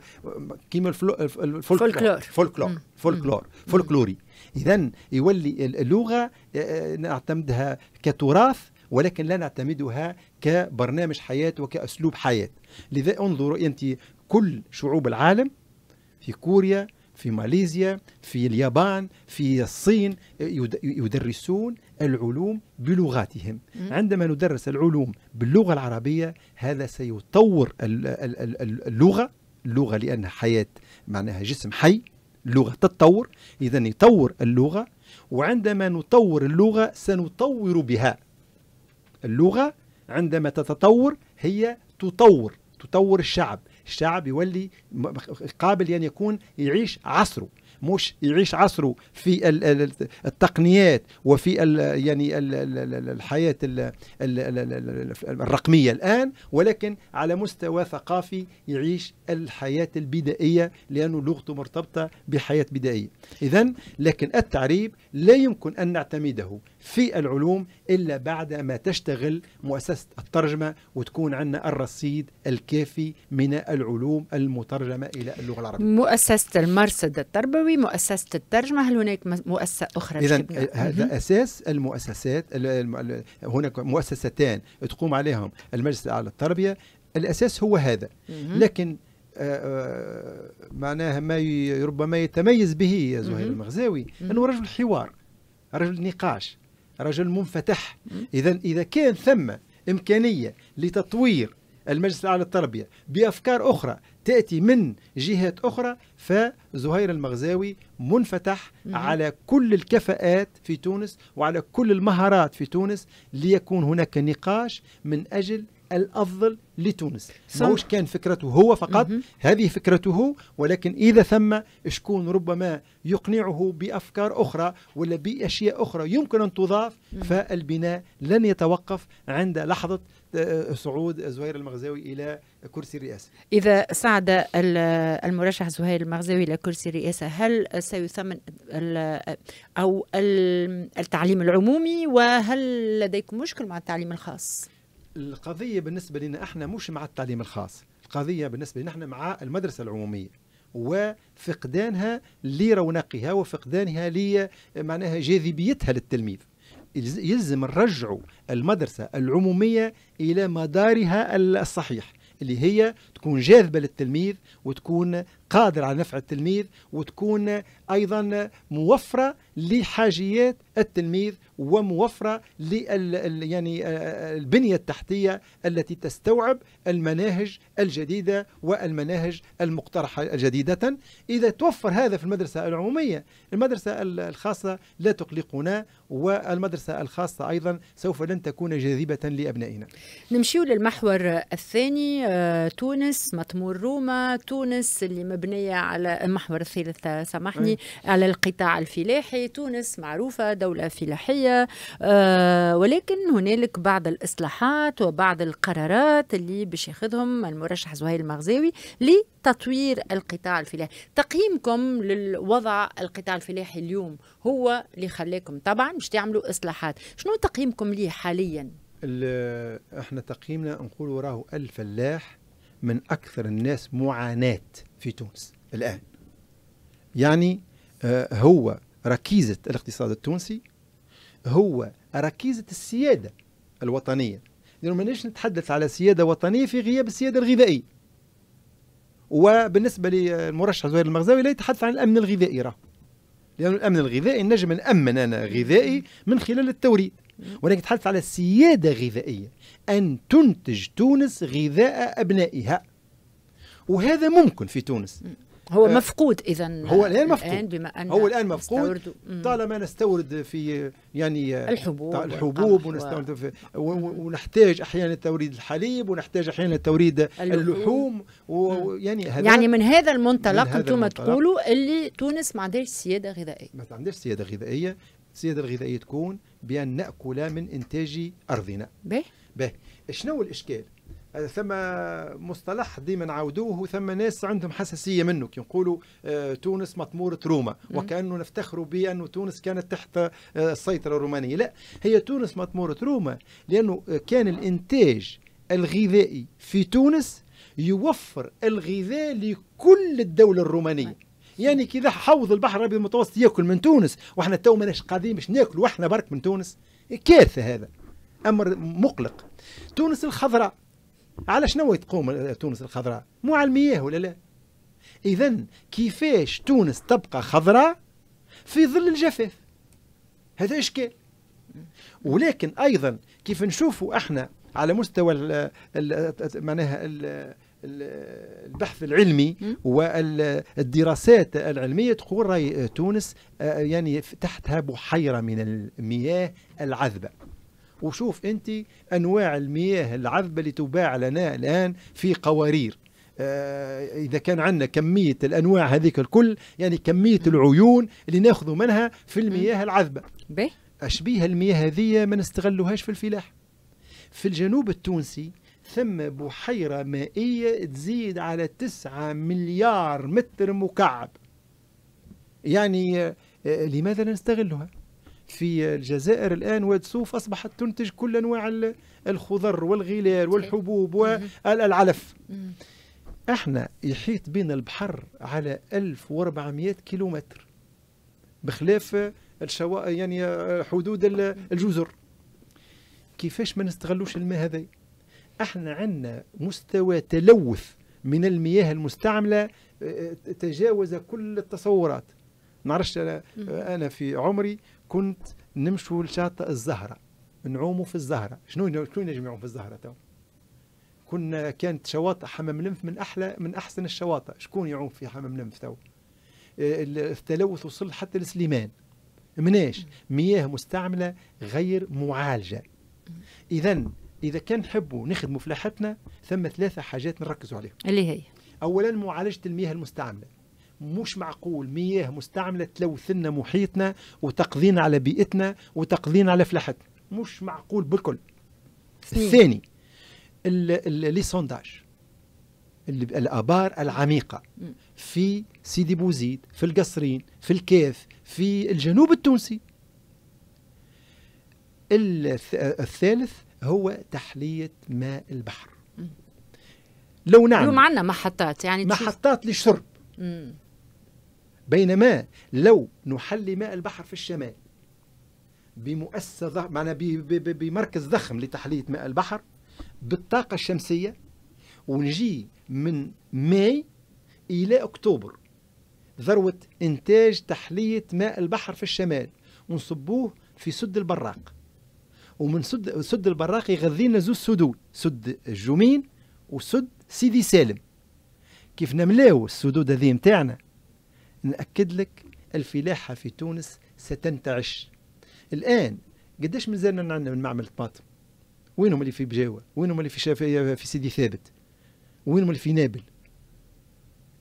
كيما الفولكلور فولكلور فولكلور فولكلور فولكلوري اذا يولي اللغه آه، آه، نعتمدها كتراث ولكن لا نعتمدها كبرنامج حياه وكاسلوب حياه لذا انظروا انت كل شعوب العالم في كوريا في ماليزيا في اليابان في الصين يدرسون العلوم بلغاتهم عندما ندرس العلوم باللغة العربية هذا سيطور اللغة اللغة لأنها حياة معناها جسم حي اللغة تتطور إذا يطور اللغة وعندما نطور اللغة سنطور بها اللغة عندما تتطور هي تطور تطور الشعب الشعب يولي قابل أن يكون يعيش عصره مش يعيش عصره في التقنيات وفي يعني الحياه الرقميه الان ولكن على مستوى ثقافي يعيش الحياه البدائيه لانه لغته مرتبطه بحياه بدائيه اذا لكن التعريب لا يمكن ان نعتمده في العلوم إلا بعد ما تشتغل مؤسسة الترجمة وتكون عندنا الرصيد الكافي من العلوم المترجمة إلى اللغة العربية مؤسسة المرصد التربوي مؤسسة الترجمة هل هناك مؤسسة أخرى إذا هذا أساس المؤسسات هناك مؤسستان تقوم عليهم المجلس الأعلى للتربية الأساس هو هذا لكن آه، آه، معناها ما ربما يتميز به يا زهير المغزاوي انه رجل حوار رجل نقاش رجل منفتح اذا اذا كان ثم امكانيه لتطوير المجلس الاعلى للتربيه بافكار اخرى تاتي من جهات اخرى فزهير المغزاوي منفتح مم. على كل الكفاءات في تونس وعلى كل المهارات في تونس ليكون هناك نقاش من اجل الافضل لتونس ماهوش كان فكرته هو فقط مم. هذه فكرته ولكن إذا ثم شكون ربما يقنعه بأفكار أخرى ولا بأشياء أخرى يمكن أن تضاف مم. فالبناء لن يتوقف عند لحظة آه، صعود زهير المغزاوي إلى كرسي الرئاسة إذا صعد المرشح زهير المغزاوي إلى كرسي الرئاسة هل سيثمن أو التعليم العمومي وهل لديكم مشكل مع التعليم الخاص؟ القضيه بالنسبه لنا احنا مش مع التعليم الخاص القضيه بالنسبه لنا احنا مع المدرسه العموميه وفقدانها لرونقها وفقدانها ل معناها جاذبيتها للتلميذ يلزم نرجعوا المدرسه العموميه الى مدارها الصحيح اللي هي تكون جاذبة للتلميذ وتكون قادر على نفع التلميذ وتكون ايضا موفره لحاجيات التلميذ وموفره لل يعني آه، آه، البنيه التحتيه التي تستوعب المناهج الجديده والمناهج المقترحه جديده اذا توفر هذا في المدرسه العموميه المدرسه الخاصه لا تقلقنا والمدرسه الخاصه ايضا سوف لن تكون جاذبه لابنائنا نمشيو للمحور الثاني آه، تونس مطمور روما تونس اللي مبنيه على المحور الثالث سامحني على القطاع الفلاحي تونس معروفه دوله فلاحيه آه، ولكن هنالك بعض الاصلاحات وبعض القرارات اللي باش ياخذهم المرشح زهير المغزاوي لتطوير القطاع الفلاحي تقييمكم للوضع القطاع الفلاحي اليوم هو اللي خلاكم طبعا باش تعملوا اصلاحات شنو تقييمكم ليه حاليا احنا تقييمنا نقول وراه الفلاح من اكثر الناس معاناه في تونس الآن يعني آه، هو ركيزة الاقتصاد التونسي هو ركيزة السيادة الوطنية لأنه ماناش نتحدث على سيادة وطنية في غياب السيادة الغذائية وبالنسبة للمرشح زهير المغزاوي لا يتحدث عن الأمن الغذائي راه لأن الأمن الغذائي نجم نأمن أنا غذائي من خلال التوريد ولكن تحدث على سيادة غذائية أن تنتج تونس غذاء أبنائها وهذا ممكن في تونس هو آه، مفقود اذا هو الان مفقود الآن بما أن هو الان مفقود طالما نستورد في يعني الحبوب الحبوب ونستورد في ونحتاج احيانا توريد الحليب ونحتاج احيانا توريد اللحوم ويعني يعني من هذا المنطلق انتم تقولوا اللي تونس ما عندهاش سياده غذائيه ما عندهاش سياده غذائيه السياده الغذائيه تكون بان ناكل من انتاج ارضنا به به شنو الاشكال ثم مصطلح ديما نعاودوه ثم ناس عندهم حساسيه منه كي نقولوا آه، تونس مطمورة روما وكانه نفتخروا بانه تونس كانت تحت آه، السيطره الرومانيه لا هي تونس مطمورة روما لانه كان الانتاج الغذائي في تونس يوفر الغذاء لكل الدوله الرومانيه يعني كذا حوض البحر الابيض المتوسط ياكل من تونس واحنا تو ماناش قاعدين باش ناكلوا واحنا برك من تونس كارثه هذا امر مقلق تونس الخضراء على شنو تقوم تونس الخضراء مو على المياه ولا لا اذا كيفاش تونس تبقى خضراء في ظل الجفاف هذا اشكال ولكن ايضا كيف نشوفوا احنا على مستوى معناها البحث العلمي والدراسات العلميه تقول راي تونس آه، يعني تحتها بحيره من المياه العذبه وشوف انت انواع المياه العذبه اللي تباع لنا الان في قوارير آه، اذا كان عندنا كميه الانواع هذيك الكل يعني كميه العيون اللي ناخذوا منها في المياه العذبه اشبيه المياه هذه ما نستغلوهاش في الفلاح في الجنوب التونسي ثم بحيرة مائية تزيد على تسعة مليار متر مكعب يعني آه، لماذا لا نستغلها في الجزائر الآن واد سوف أصبحت تنتج كل أنواع الخضر والغلال والحبوب والعلف احنا يحيط بنا البحر على 1400 كيلومتر بخلاف الشواء يعني حدود الجزر كيفاش ما نستغلوش الماء هذا احنا عندنا مستوى تلوث من المياه المستعمله آه، آه، تجاوز كل التصورات نعرفش انا في عمري كنت نمشوا لشاطئ الزهره نعوموا في الزهره شنو شنو نجمعوا في الزهره تو كنا كانت شواطئ حمام لنف من احلى من احسن الشواطئ شكون يعوم في حمام لنف تو آه، التلوث وصل حتى لسليمان مناش مياه مستعمله غير معالجه اذا اذا كان نحبوا نخدموا فلاحتنا ثم ثلاثه حاجات نركزوا عليهم اللي هي اولا معالجه المياه المستعمله مش معقول مياه مستعملة تلوث لنا محيطنا وتقضينا على بيئتنا وتقضينا على فلاحتنا مش معقول بالكل الثاني لي سونداج الابار العميقه في سيدي بوزيد في القصرين في الكيف في الجنوب التونسي الثالث هو تحليه ماء البحر لو نعم اليوم عندنا محطات يعني محطات للشرب بينما لو نحلي ماء البحر في الشمال بمؤسسة معنا بمركز ضخم لتحلية ماء البحر بالطاقة الشمسية ونجي من ماي إلى أكتوبر ذروة إنتاج تحلية ماء البحر في الشمال ونصبوه في سد البراق ومن سد سد البراق يغذينا زوج سدود سد الجومين وسد سيدي سالم كيف نملاو السدود هذه نتاعنا نأكد لك الفلاحة في تونس ستنتعش الآن قداش مازالنا عندنا من معمل طماطم وينهم اللي في بجاوة وينهم اللي في شافية في سيدي ثابت وينهم اللي في نابل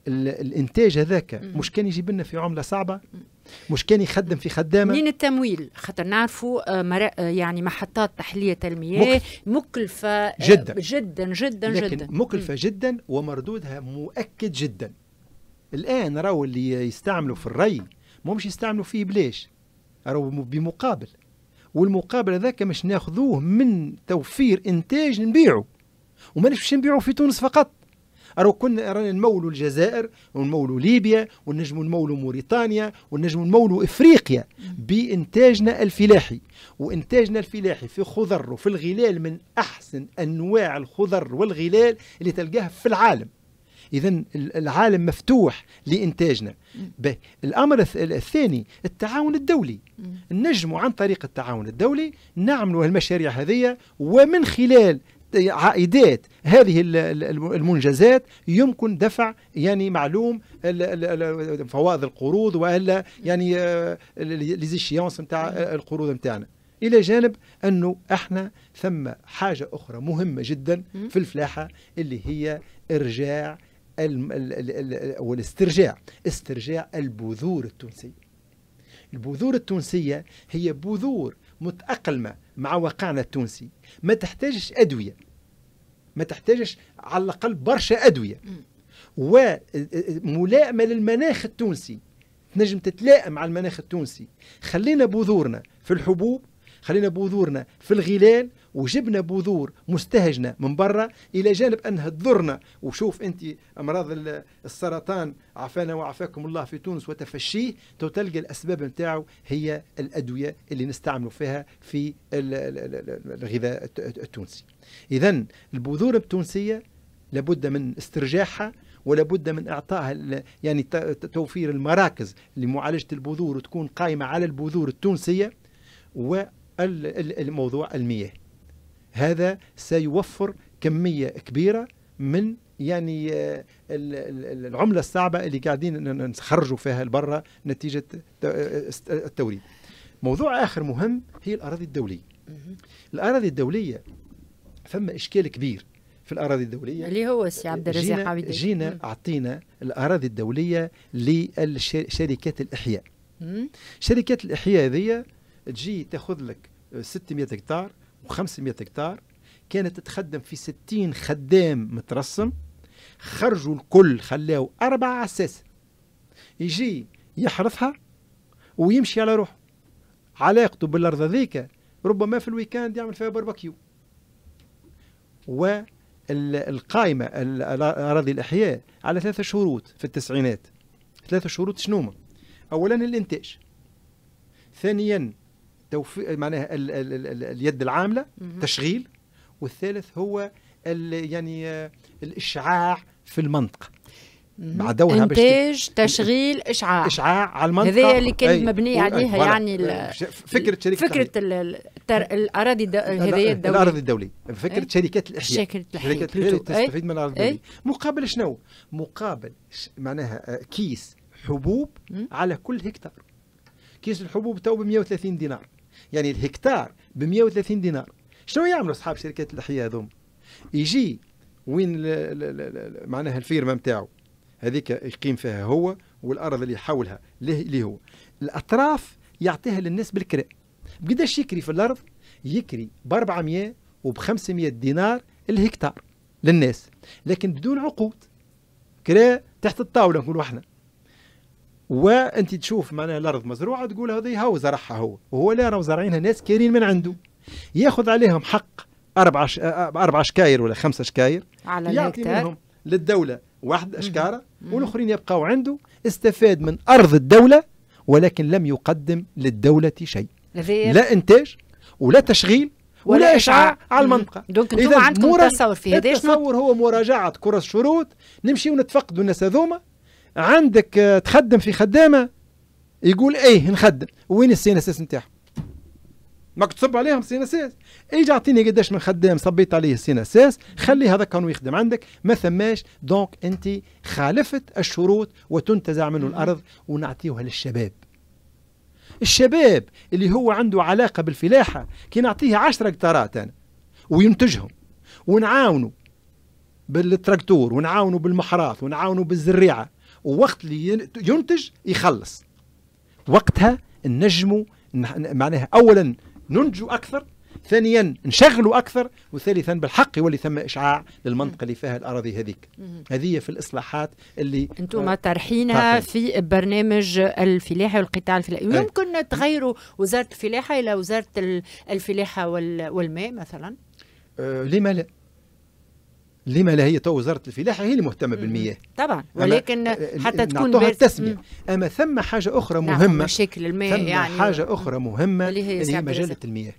الانتاج هذاك مش كان يجيب لنا في عمله صعبه مش كان يخدم في خدامه منين التمويل خاطر نعرفوا آه، آه، يعني محطات تحليه المياه مكلفه آه، جدا جدا جدا لكن جدا مكلفه جدا ومردودها مؤكد جدا الآن راهو اللي يستعملوا في الري مش يستعملوا فيه بلاش راهو بمقابل والمقابل هذاك مش ناخذوه من توفير انتاج نبيعه وماناش باش نبيعه في تونس فقط راهو كنا رانا نمولوا الجزائر ونمولوا ليبيا ونجموا نمولوا موريتانيا ونجموا نمولوا افريقيا بانتاجنا الفلاحي وانتاجنا الفلاحي في خضر وفي الغلال من احسن انواع الخضر والغلال اللي تلقاه في العالم إذا العالم مفتوح لإنتاجنا الأمر الثاني التعاون الدولي نجم عن طريق التعاون الدولي نعمل المشاريع هذه ومن خلال عائدات هذه المنجزات يمكن دفع يعني معلوم فوائد القروض والا يعني آه، ليزيشيونس نتاع آه، القروض نتاعنا الى جانب انه احنا ثم حاجه اخرى مهمه جدا في الفلاحه اللي هي ارجاع او الاسترجاع استرجاع البذور التونسيه البذور التونسيه هي بذور متأقلمة مع واقعنا التونسي ما تحتاجش أدوية ما تحتاجش على الأقل برشا أدوية وملائمة آه، للمناخ التونسي تنجم تتلائم مع المناخ التونسي خلينا بذورنا في الحبوب خلينا بذورنا في الغلال وجبنا بذور مستهجنه من برا الى جانب انها تضرنا وشوف انت امراض السرطان عافانا وعافاكم الله في تونس وتفشيه تو تلقى الاسباب نتاعو هي الادويه اللي نستعملوا فيها في الغذاء التونسي اذا البذور التونسيه لابد من استرجاعها ولا بد من اعطائها يعني توفير المراكز لمعالجه البذور وتكون قائمه على البذور التونسيه والموضوع المياه هذا سيوفر كمية كبيرة من يعني آه، العملة الصعبة اللي قاعدين نخرجوا فيها لبرا نتيجة آه، آه، التوريد موضوع آخر مهم هي الأراضي الدولية الأراضي الدولية فما إشكال كبير في الأراضي الدولية اللي هو السي عبد الرزاق جينا, جينا أعطينا الأراضي الدولية لشركات الإحياء شركات الإحياء هذه تجي تاخذ لك 600 هكتار و500 هكتار كانت تخدم في 60 خدام مترسم خرجوا الكل خلاو أربعة أساس يجي يحرثها ويمشي على روحه علاقته بالأرض هذيك ربما في الويكاند يعمل فيها باربكيو والقائمة الأراضي الأحياء على ثلاثة شروط في التسعينات ثلاثة شروط شنوما أولا الإنتاج ثانيا توفير معناها ال... ال... ال... ال... اليد العامله مم. تشغيل والثالث هو ال... يعني آه، الاشعاع في المنطقه مع دورها انتاج تشغيل اشعاع اشعاع على المنطقه هذه اللي كان مبنيه عليها يعني فكره شركه فكره الاراضي هذه الدوليه الاراضي الدوليه فكره شركات الاحياء شركات الاحياء تستفيد من الاراضي الدوليه مقابل شنو؟ مقابل معناها آه، كيس حبوب على كل هكتار كيس الحبوب تو ب 130 دينار يعني الهكتار ب 130 دينار شنو يعملوا اصحاب شركات اللحيه هذوم يجي وين معناها الفيرما نتاعو هذيك يقيم فيها هو والارض اللي حولها اللي هو الاطراف يعطيها للناس بالكراء بقداش يكري في الارض يكري ب 400 وب 500 دينار الهكتار للناس لكن بدون عقود كراء تحت الطاوله نقولوا احنا وانت تشوف معناها الارض مزروعه تقول هذه هو زرعها هو وهو لا راهو زارعينها ناس كاينين من عنده ياخذ عليهم حق اربع ش... اربع شكاير ولا خمسه شكاير على يعطي الهكتار. منهم للدوله واحد اشكاره والاخرين يبقاو عنده استفاد من ارض الدوله ولكن لم يقدم للدوله شيء لا انتاج ولا تشغيل ولا, ولا اشعاع على المنطقه دونك انتم عندكم تصور في هذا التصور هو مراجعه كره الشروط نمشي ونتفقدوا الناس هذوما عندك آه، تخدم في خدامه يقول ايه نخدم وين السي ان اس اس نتاعهم ماك تصب عليهم سي ان اس اس اجي إيه، اعطيني قداش من خدام صبيت عليه السي ان اس اس خلي هذاك كانوا يخدم عندك ما ثماش دونك انت خالفت الشروط وتنتزع منه الارض ونعطيوها للشباب الشباب اللي هو عنده علاقه بالفلاحه كي نعطيه 10 قطارات انا وينتجهم ونعاونه بالتراكتور ونعاونه بالمحراث ونعاونه بالزريعه ووقت اللي ينتج يخلص وقتها نجموا معناها اولا ننجو اكثر ثانيا نشغلوا اكثر وثالثا بالحق يولي ثم اشعاع للمنطقه اللي فيها الاراضي هذيك هذه في الاصلاحات اللي انتم آه، طرحينها في برنامج الفلاحه والقطاع الفلاحي يمكن تغيروا وزاره الفلاحه الى وزاره الفلاحه والماء مثلا أه لما لا لما لا هي تو وزاره الفلاحه هي المهتمه بالمياه طبعا ولكن حتى تكون التسميه اما ثم حاجه اخرى نعم، مهمه نعم مشاكل الماء ثم يعني حاجه اخرى مهمه اللي هي, اللي هي مجله المياه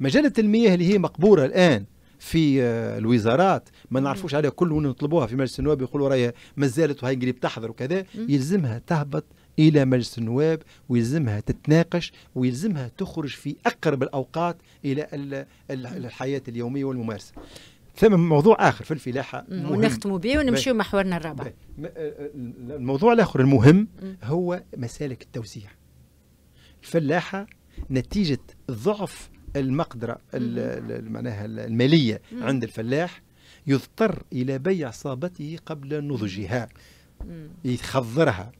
مجله المياه اللي هي مقبوره الان في آه، الوزارات ما نعرفوش عليها كل نطلبوها في مجلس النواب يقولوا راهي ما زالت وهي قريب تحضر وكذا يلزمها تهبط الى مجلس النواب ويلزمها تتناقش ويلزمها تخرج في اقرب الاوقات الى الحياه اليوميه والممارسه ثم موضوع اخر في الفلاحه ونختموا به ونمشيو محورنا الرابع آه، آه، الموضوع الاخر المهم هو مسالك التوزيع الفلاحه نتيجه ضعف المقدره معناها الماليه عند الفلاح يضطر الى بيع صابته قبل نضجها يخضرها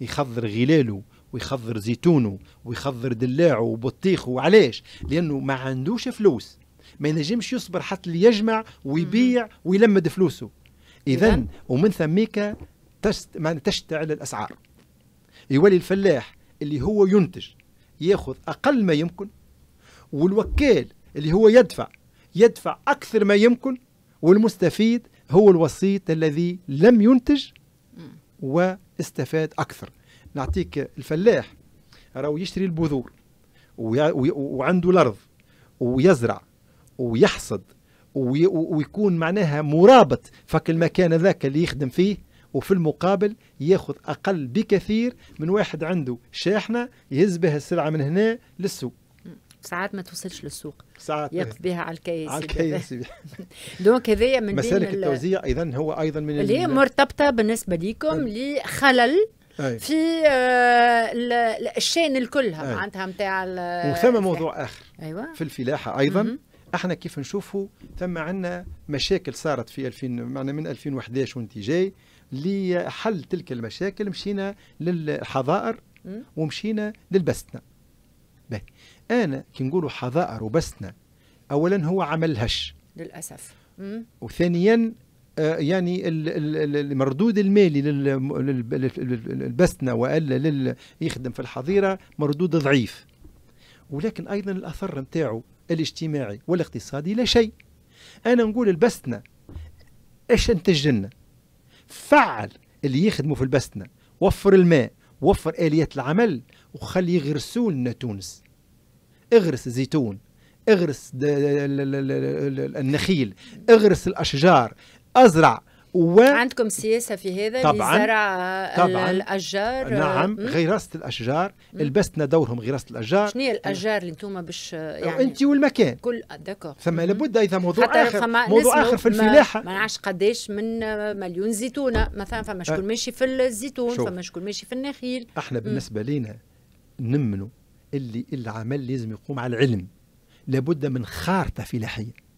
يخضر غلاله ويخضر زيتونه ويخضر دلاعه وبطيخه وعلاش لانه ما عندوش فلوس ما ينجمش يصبر حتى اللي يجمع ويبيع ويلمد فلوسه اذا ومن ثميك ما تشتعل الاسعار يولي الفلاح اللي هو ينتج ياخذ اقل ما يمكن والوكال اللي هو يدفع يدفع اكثر ما يمكن والمستفيد هو الوسيط الذي لم ينتج واستفاد اكثر نعطيك الفلاح راهو يشتري البذور وعنده الارض ويزرع ويحصد ويكون معناها مرابط فك المكان ذاك اللي يخدم فيه وفي المقابل ياخذ اقل بكثير من واحد عنده شاحنه يهز بها السلعه من هنا للسوق ساعات ما توصلش للسوق ساعات ياخذ بها على الكيس على الكيس دونك هذايا من مسالك التوزيع اذا هو ايضا من اللي هي مرتبطه بالنسبه لكم لخلل أي. في آه، الشين الكلها معناتها نتاع وثم موضوع اخر أيوة. في الفلاحه ايضا م -م. احنا كيف نشوفه ثم عندنا مشاكل صارت في 2000 معنا من 2011 وانت جاي لحل تلك المشاكل مشينا للحظائر ومشينا للبستنا به انا كي نقولوا حظائر وبستنا اولا هو عمل هش للاسف وثانيا آه، يعني المردود المالي للبستنا والا يخدم في الحظيره مردود ضعيف ولكن ايضا الاثر نتاعو الاجتماعي والاقتصادي لا شيء انا نقول البستنا ايش انتج لنا فعل اللي يخدموا في البستنا وفر الماء وفر اليات العمل وخلي يغرسوا لنا تونس اغرس الزيتون اغرس النخيل اغرس الاشجار ازرع و عندكم سياسة في هذا طبعا لزرع طبعا الأشجار نعم غراسة الأشجار البستنا دورهم غراسة الأشجار شنو هي الأشجار اللي أنتم باش يعني أنت والمكان كل داكور ثم لابد إذا موضوع حتى آخر موضوع آخر في الفلاحة ما نعرفش قداش من مليون زيتونة مثلا فما شكون أه. ماشي في الزيتون فما شكون ماشي في النخيل احنا بالنسبة لينا نمنوا اللي العمل لازم يقوم على العلم لابد من خارطة فلاحية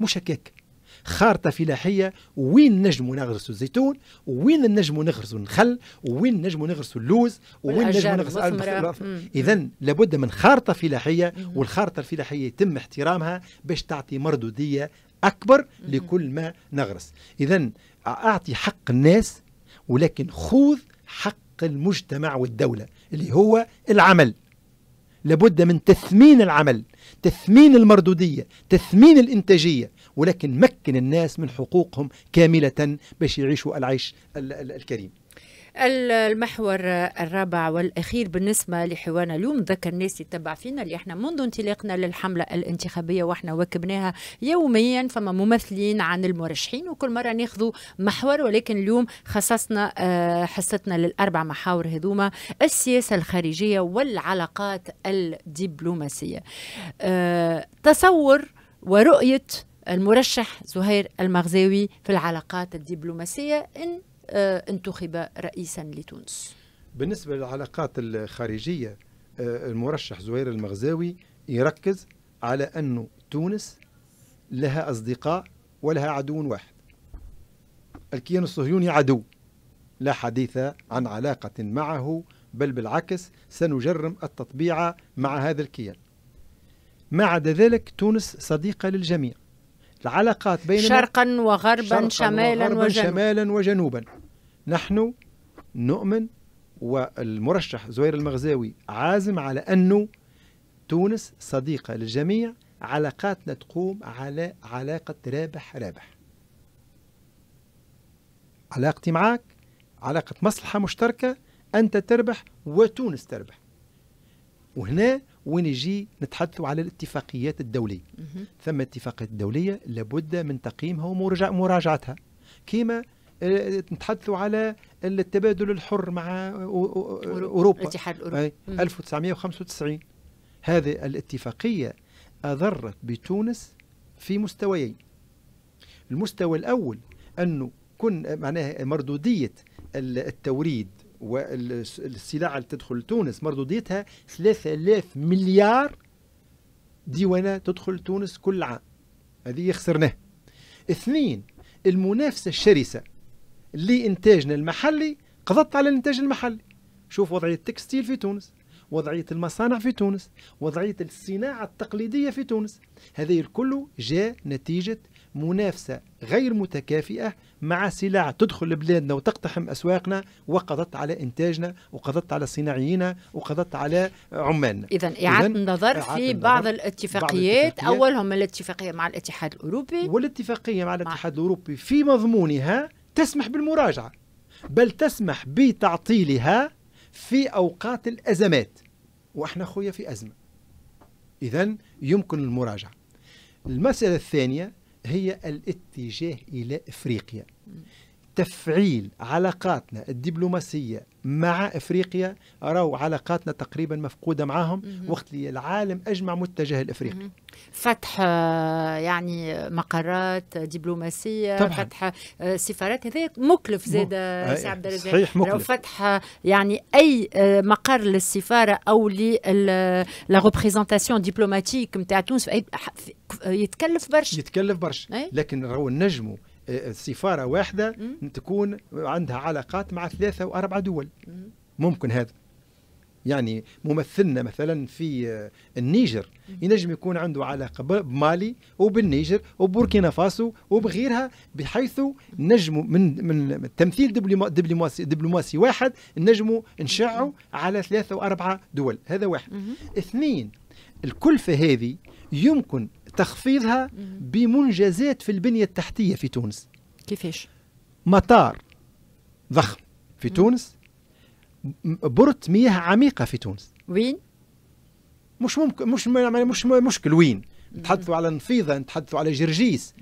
مش هكاك خارطه فلاحيه وين نجموا نغرسوا الزيتون وين نجموا نغرسوا النخل وين نجموا نغرسوا اللوز وين نجموا نغرسوا اذا لابد من خارطه فلاحيه والخارطه الفلاحيه يتم احترامها باش تعطي مردوديه اكبر لكل ما نغرس اذا اعطي حق الناس ولكن خذ حق المجتمع والدوله اللي هو العمل لابد من تثمين العمل تثمين المردودية تثمين الإنتاجية ولكن مكن الناس من حقوقهم كاملة باش يعيشوا العيش الكريم المحور الرابع والاخير بالنسبه لحوارنا اليوم ذكر الناس يتبع فينا اللي احنا منذ انطلاقنا للحمله الانتخابيه واحنا واكبناها يوميا فما ممثلين عن المرشحين وكل مره ناخذوا محور ولكن اليوم خصصنا آه، حصتنا للاربع محاور هذوما السياسه الخارجيه والعلاقات الدبلوماسيه آه، تصور ورؤيه المرشح زهير المغزاوي في العلاقات الدبلوماسية إن آه، انتخب رئيسا لتونس بالنسبة للعلاقات الخارجية آه، المرشح زهير المغزاوي يركز على أنه تونس لها أصدقاء ولها عدو واحد الكيان الصهيوني عدو لا حديث عن علاقة معه بل بالعكس سنجرم التطبيع مع هذا الكيان ما عدا ذلك تونس صديقة للجميع العلاقات بين شرقا وغربا شرقاً شمالا وغرباً وجنوبا شمالا وجنوبا نحن نؤمن والمرشح زهير المغزاوي عازم على أنه تونس صديقة للجميع علاقاتنا تقوم على علاقة رابح رابح علاقتي معك علاقة مصلحة مشتركة أنت تربح وتونس تربح وهنا وين يجي نتحدثوا على الاتفاقيات الدولية ثم اتفاقيات دولية لابد من تقييمها ومراجعتها كما آه، نتحدثوا على التبادل الحر مع أوروبا الاتحاد الأوروبي 1995 هذه الاتفاقية أضرت بتونس في مستويين المستوى الأول أنه كن معناها مردودية التوريد والسلع اللي تدخل لتونس مردوديتها 3000 مليار ديوانة تدخل لتونس كل عام هذه خسرناه اثنين المنافسة الشرسة لإنتاجنا المحلي قضت على الإنتاج المحلي شوف وضعية التكستيل في تونس وضعية المصانع في تونس وضعية الصناعة التقليدية في تونس هذا الكل جاء نتيجة منافسة غير متكافئة مع سلع تدخل بلادنا وتقتحم أسواقنا وقضت على إنتاجنا وقضت على صناعينا وقضت على عمالنا إذا إعادة النظر في بعض الاتفاقيات, بعض أولهم الاتفاقية مع الاتحاد الأوروبي والاتفاقية مع الاتحاد الأوروبي في مضمونها تسمح بالمراجعة بل تسمح بتعطيلها في أوقات الأزمات وإحنا خويا في أزمة إذا يمكن المراجعة المسألة الثانية هي الاتجاه إلى إفريقيا تفعيل علاقاتنا الدبلوماسية مع إفريقيا راو علاقاتنا تقريبا مفقودة معهم وقت اللي العالم أجمع متجه الإفريقي فتح آه، يعني مقرات دبلوماسية طبعا. فتح آه، سفارات هذا مكلف زاد آه، سي عبد صحيح مكلف فتح يعني أي مقر للسفارة أو لا دبلوماتيك نتاع تونس يتكلف برشا يتكلف برشا لكن راهو نجموا سفاره واحده تكون عندها علاقات مع ثلاثه وأربعة دول ممكن هذا يعني ممثلنا مثلا في آه، النيجر ينجم يكون عنده علاقه بمالي وبالنيجر وبوركينا فاسو وبغيرها بحيث نجموا من من تمثيل دبلوماسي دبلوماسي واحد نجموا نشعوا على ثلاثه واربعه دول هذا واحد اثنين الكلفه هذه يمكن تخفيضها بمنجزات في البنية التحتية في تونس كيفاش؟ مطار ضخم في تونس برت مياه عميقة في تونس وين؟ مش ممكن مش يعني مش مشكل وين نتحدثوا على نفيضة نتحدثوا على جرجيس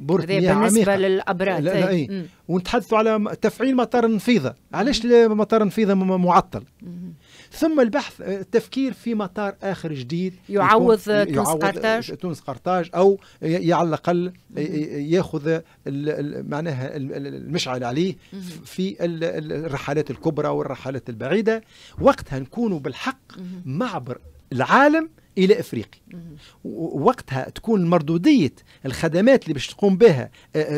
برت مياه عميقة بالنسبة للأبراج لا, لا ايه. ونتحدثوا على تفعيل مطار النفيضة علاش مطار النفيضة معطل؟ مم. ثم البحث آه، التفكير في مطار اخر جديد يعوض آه، تونس آه، قرطاج تونس قرطاج او على الاقل ياخذ معناها المشعل عليه في الرحلات الكبرى والرحلات البعيده وقتها نكونوا بالحق معبر العالم الى افريقيا وقتها تكون مردوديه الخدمات اللي باش تقوم بها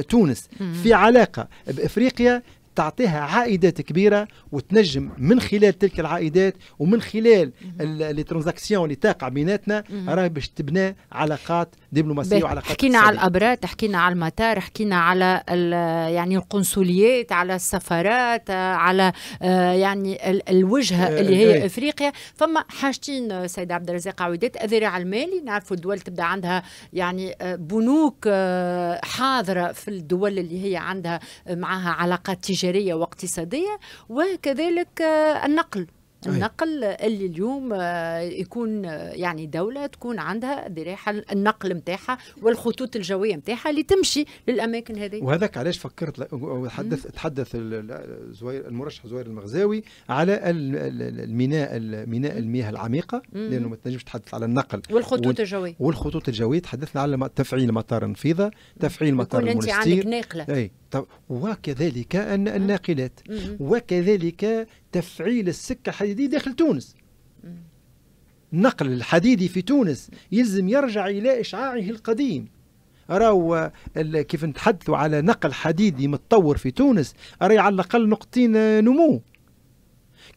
تونس في علاقه بافريقيا تعطيها عائدات كبيره وتنجم من خلال تلك العائدات ومن خلال لي ترانزاكسيون اللي تقع بيناتنا راهي باش تبنى علاقات دبلوماسيه وعلاقات حكينا على الابراج حكينا على المطار حكينا على يعني القنصليات على السفارات على آه، يعني الوجهه آه، اللي هي افريقيا فما حاجتين آه، سيد عبد الرزاق عويدات الذراع المالي نعرفوا الدول تبدا عندها يعني بنوك حاضره في الدول اللي هي عندها معها علاقات تجاريه تجارية واقتصادية وكذلك آه، النقل النقل اللي اليوم آه، يكون آه، يعني دولة تكون عندها ذريحة النقل نتاعها والخطوط الجوية نتاعها اللي تمشي للأماكن هذه وهذاك علاش فكرت تحدث تحدث المرشح زوير المغزاوي على الميناء ميناء المياه العميقة لأنه ما تنجمش تحدث على النقل والخطوط الجوية والخطوط الجوية تحدثنا على تفعيل مطار النفيضة تفعيل مطار المنستير أنت عندك ناقلة أي وكذلك الناقلات وكذلك تفعيل السكة الحديدية داخل تونس نقل الحديدي في تونس يلزم يرجع إلى إشعاعه القديم راهو كيف نتحدثوا على نقل حديدي متطور في تونس راهي على الأقل نقطتين نمو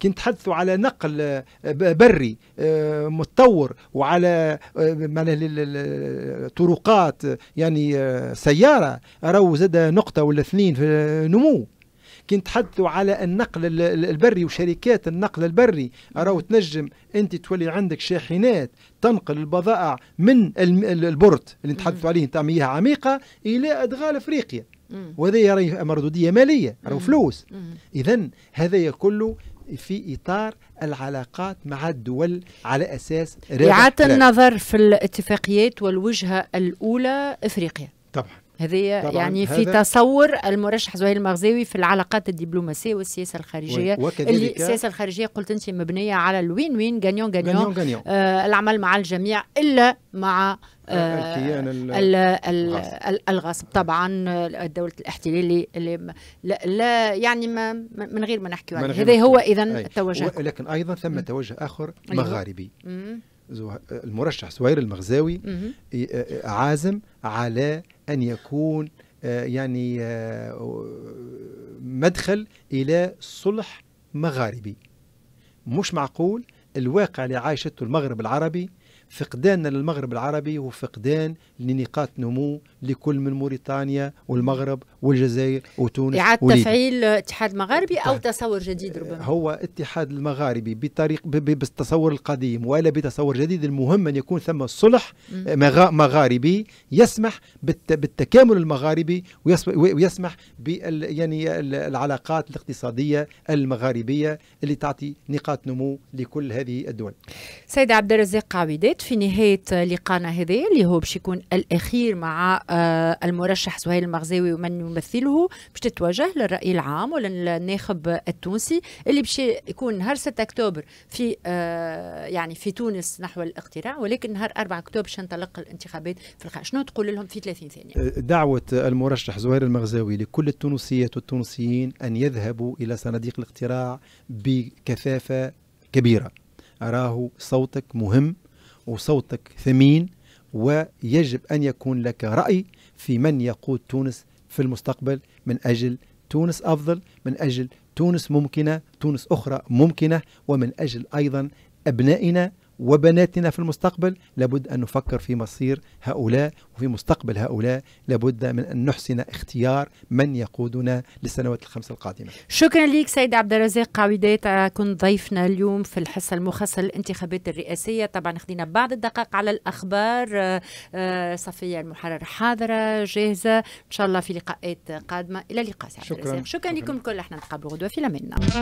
كي نتحدثوا على نقل آه، بري آه، متطور وعلى آه، طرقات يعني سياره راهو زاد نقطه ولا اثنين في نمو كي نتحدثوا على النقل البري وشركات النقل البري راهو تنجم انت تولي عندك شاحنات تنقل البضائع من البرت اللي نتحدثوا عليه نتاع مياه عميقه الى ادغال افريقيا وهذا راهي مردوديه ماليه راهو فلوس اذا هذا كله في إطار العلاقات مع الدول على أساس إعادة النظر في الاتفاقيات والوجهة الأولى إفريقيا طبعا هذه يعني في تصور المرشح زهير المغزاوي في العلاقات الدبلوماسيه والسياسه الخارجيه اللي السياسه الخارجيه قلت انت مبنيه على الوين وين غانيون غانيون آه العمل مع الجميع الا مع آه، الكيان الغاصب الغصب طبعا دوله الاحتلال اللي لا, لا يعني ما من غير ما نحكي عليه هذا هو اذا التوجه لكن ايضا ثم توجه اخر أيوه. مغاربي المرشح سوير المغزاوي عازم على أن يكون آه، يعني آه، مدخل إلى صلح مغاربي مش معقول الواقع اللي عايشته المغرب العربي فقداننا للمغرب العربي هو فقدان لنقاط نمو لكل من موريتانيا والمغرب والجزائر وتونس إعادة وليبيا. تفعيل اتحاد مغاربي أو طيب. تصور جديد ربما هو اتحاد المغاربي بطريق بالتصور القديم ولا بتصور جديد المهم أن يكون ثم صلح مغاربي يسمح بالتكامل المغاربي ويسمح بال يعني العلاقات الاقتصادية المغاربية اللي تعطي نقاط نمو لكل هذه الدول سيد عبد الرزاق عويدات في نهايه لقانا هذا اللي هو باش يكون الاخير مع آه، المرشح سهيل المغزاوي ومن يمثله باش تتوجه للراي العام ولا الناخب التونسي اللي باش يكون نهار 6 اكتوبر في آه، يعني في تونس نحو الاقتراع ولكن نهار 4 اكتوبر باش تنطلق الانتخابات في الخارج شنو تقول لهم في 30 ثانيه آه، دعوه المرشح زهير المغزاوي لكل التونسيات والتونسيين ان يذهبوا الى صناديق الاقتراع بكثافه كبيره أراه صوتك مهم وصوتك ثمين ويجب أن يكون لك رأي في من يقود تونس في المستقبل من أجل تونس أفضل من أجل تونس ممكنة تونس أخرى ممكنة ومن أجل أيضا أبنائنا وبناتنا في المستقبل لابد أن نفكر في مصير هؤلاء وفي مستقبل هؤلاء لابد من أن نحسن اختيار من يقودنا للسنوات الخمس القادمة شكرا لك سيد عبد الرزاق قعويدات كنت ضيفنا اليوم في الحصة المخصصة للانتخابات الرئاسية طبعا خدينا بعض الدقائق على الأخبار آه، آه، صفية المحرر حاضرة جاهزة إن شاء الله في لقاءات قادمة إلى اللقاء سعد شكرا. شكرا, شكرا لكم الكل احنا نتقابل غدوة في لمنا